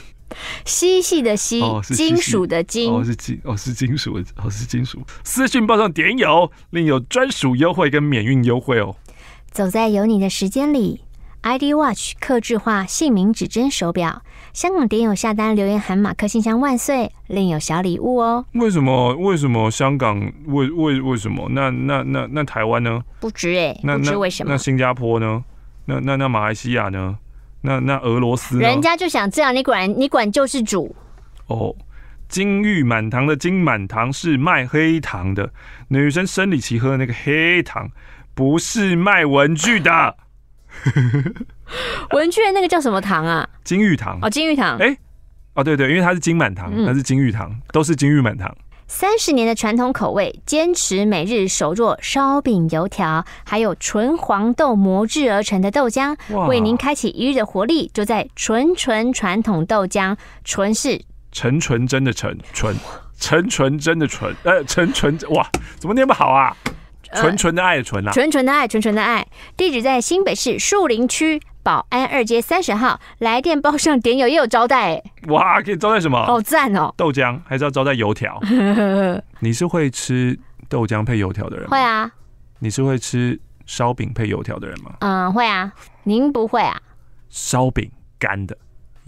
嬉系的嬉、哦金属的金，哦是金哦是金属哦是金属，私讯报上点有，另有专属优惠跟免运优惠哦。走在有你的时间里，ID Watch 克制化姓名指针手表。香港点友下单留言喊马克信箱万岁，另有小礼物哦。为什么？为什么香港？为为为什么？那那那那台湾呢？不知哎，不知为什么？那新加坡呢？那那那马来西亚呢？那那俄罗斯？人家就想这样，你管你管救世主。哦，金玉满堂的金满堂是卖黑糖的，女生生理期喝的那个黑糖不是卖文具的。文具的那个叫什么糖啊？金玉糖哦，金玉糖。哎，哦对对，因为它是金满堂，它是金玉糖，都是金玉满堂。三十年的传统口味，坚持每日手做烧饼、油条，还有纯黄豆磨制而成的豆浆，为您开启一日的活力。就在纯纯传统豆浆，纯是纯纯真的纯，纯纯纯真的纯，呃，纯纯哇，怎么念不好啊？纯纯的爱的纯啊！纯纯的爱，纯纯的爱。地址在新北市树林区保安二街三十号。来电包上点有也有招待哇，可以招待什么？好赞哦！豆浆还是要招待油条？你是会吃豆浆配油条的人？会啊。你是会吃烧饼配油条的人吗？嗯，会啊。您不会啊？烧饼干的，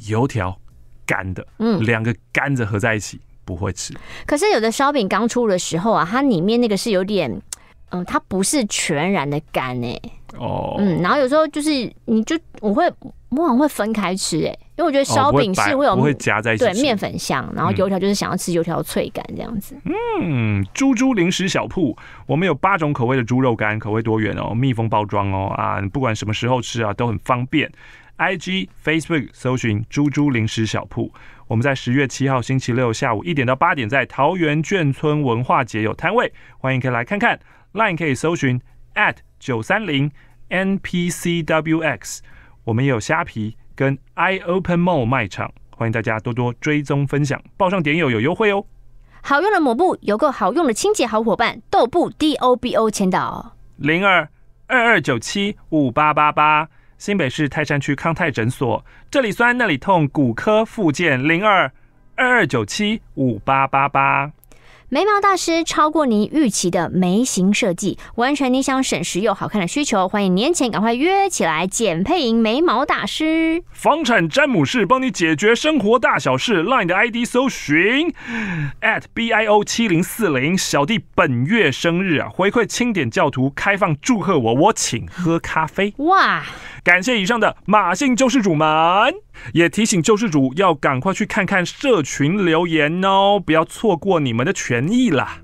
油条干的，嗯，两个干的合在一起不会吃。可是有的烧饼刚出的时候啊，它里面那个是有点。嗯，它不是全然的干诶。哦。嗯，然后有时候就是，你就我会好像会分开吃诶，因为我觉得烧饼是会有会夹在一起，对面粉香，然后油条就是想要吃油条脆感这样子。嗯，猪猪零食小铺，我们有八种口味的猪肉干，口味多元哦，密封包装哦，啊，不管什么时候吃啊都很方便。I G Facebook 搜寻猪猪零食小铺，我们在十月七号星期六下午一点到八点在桃园眷村文化节有摊位，欢迎可以来看看。LINE 可以搜寻 at 九三零 npcwx，我们也有虾皮跟 iOpen Mall 卖场，欢迎大家多多追踪分享，报上点友有优惠哦。好用的抹布，有个好用的清洁好伙伴，豆布 D O B O 签到，零二二二九七五八八八，新北市泰山区康泰诊所，这里酸那里痛，骨科复健，零二二二九七五八八八。眉毛大师超过你预期的眉形设计，完全你想省时又好看的需求，欢迎年前赶快约起来，简配型眉毛大师。房产詹姆士帮你解决生活大小事，Line 的 ID 搜寻 at BIO 七零四零，小弟本月生日啊，回馈清点教徒，开放祝贺我，我请喝咖啡哇！感谢以上的马姓救世主们。也提醒救世主要赶快去看看社群留言哦，不要错过你们的权益啦。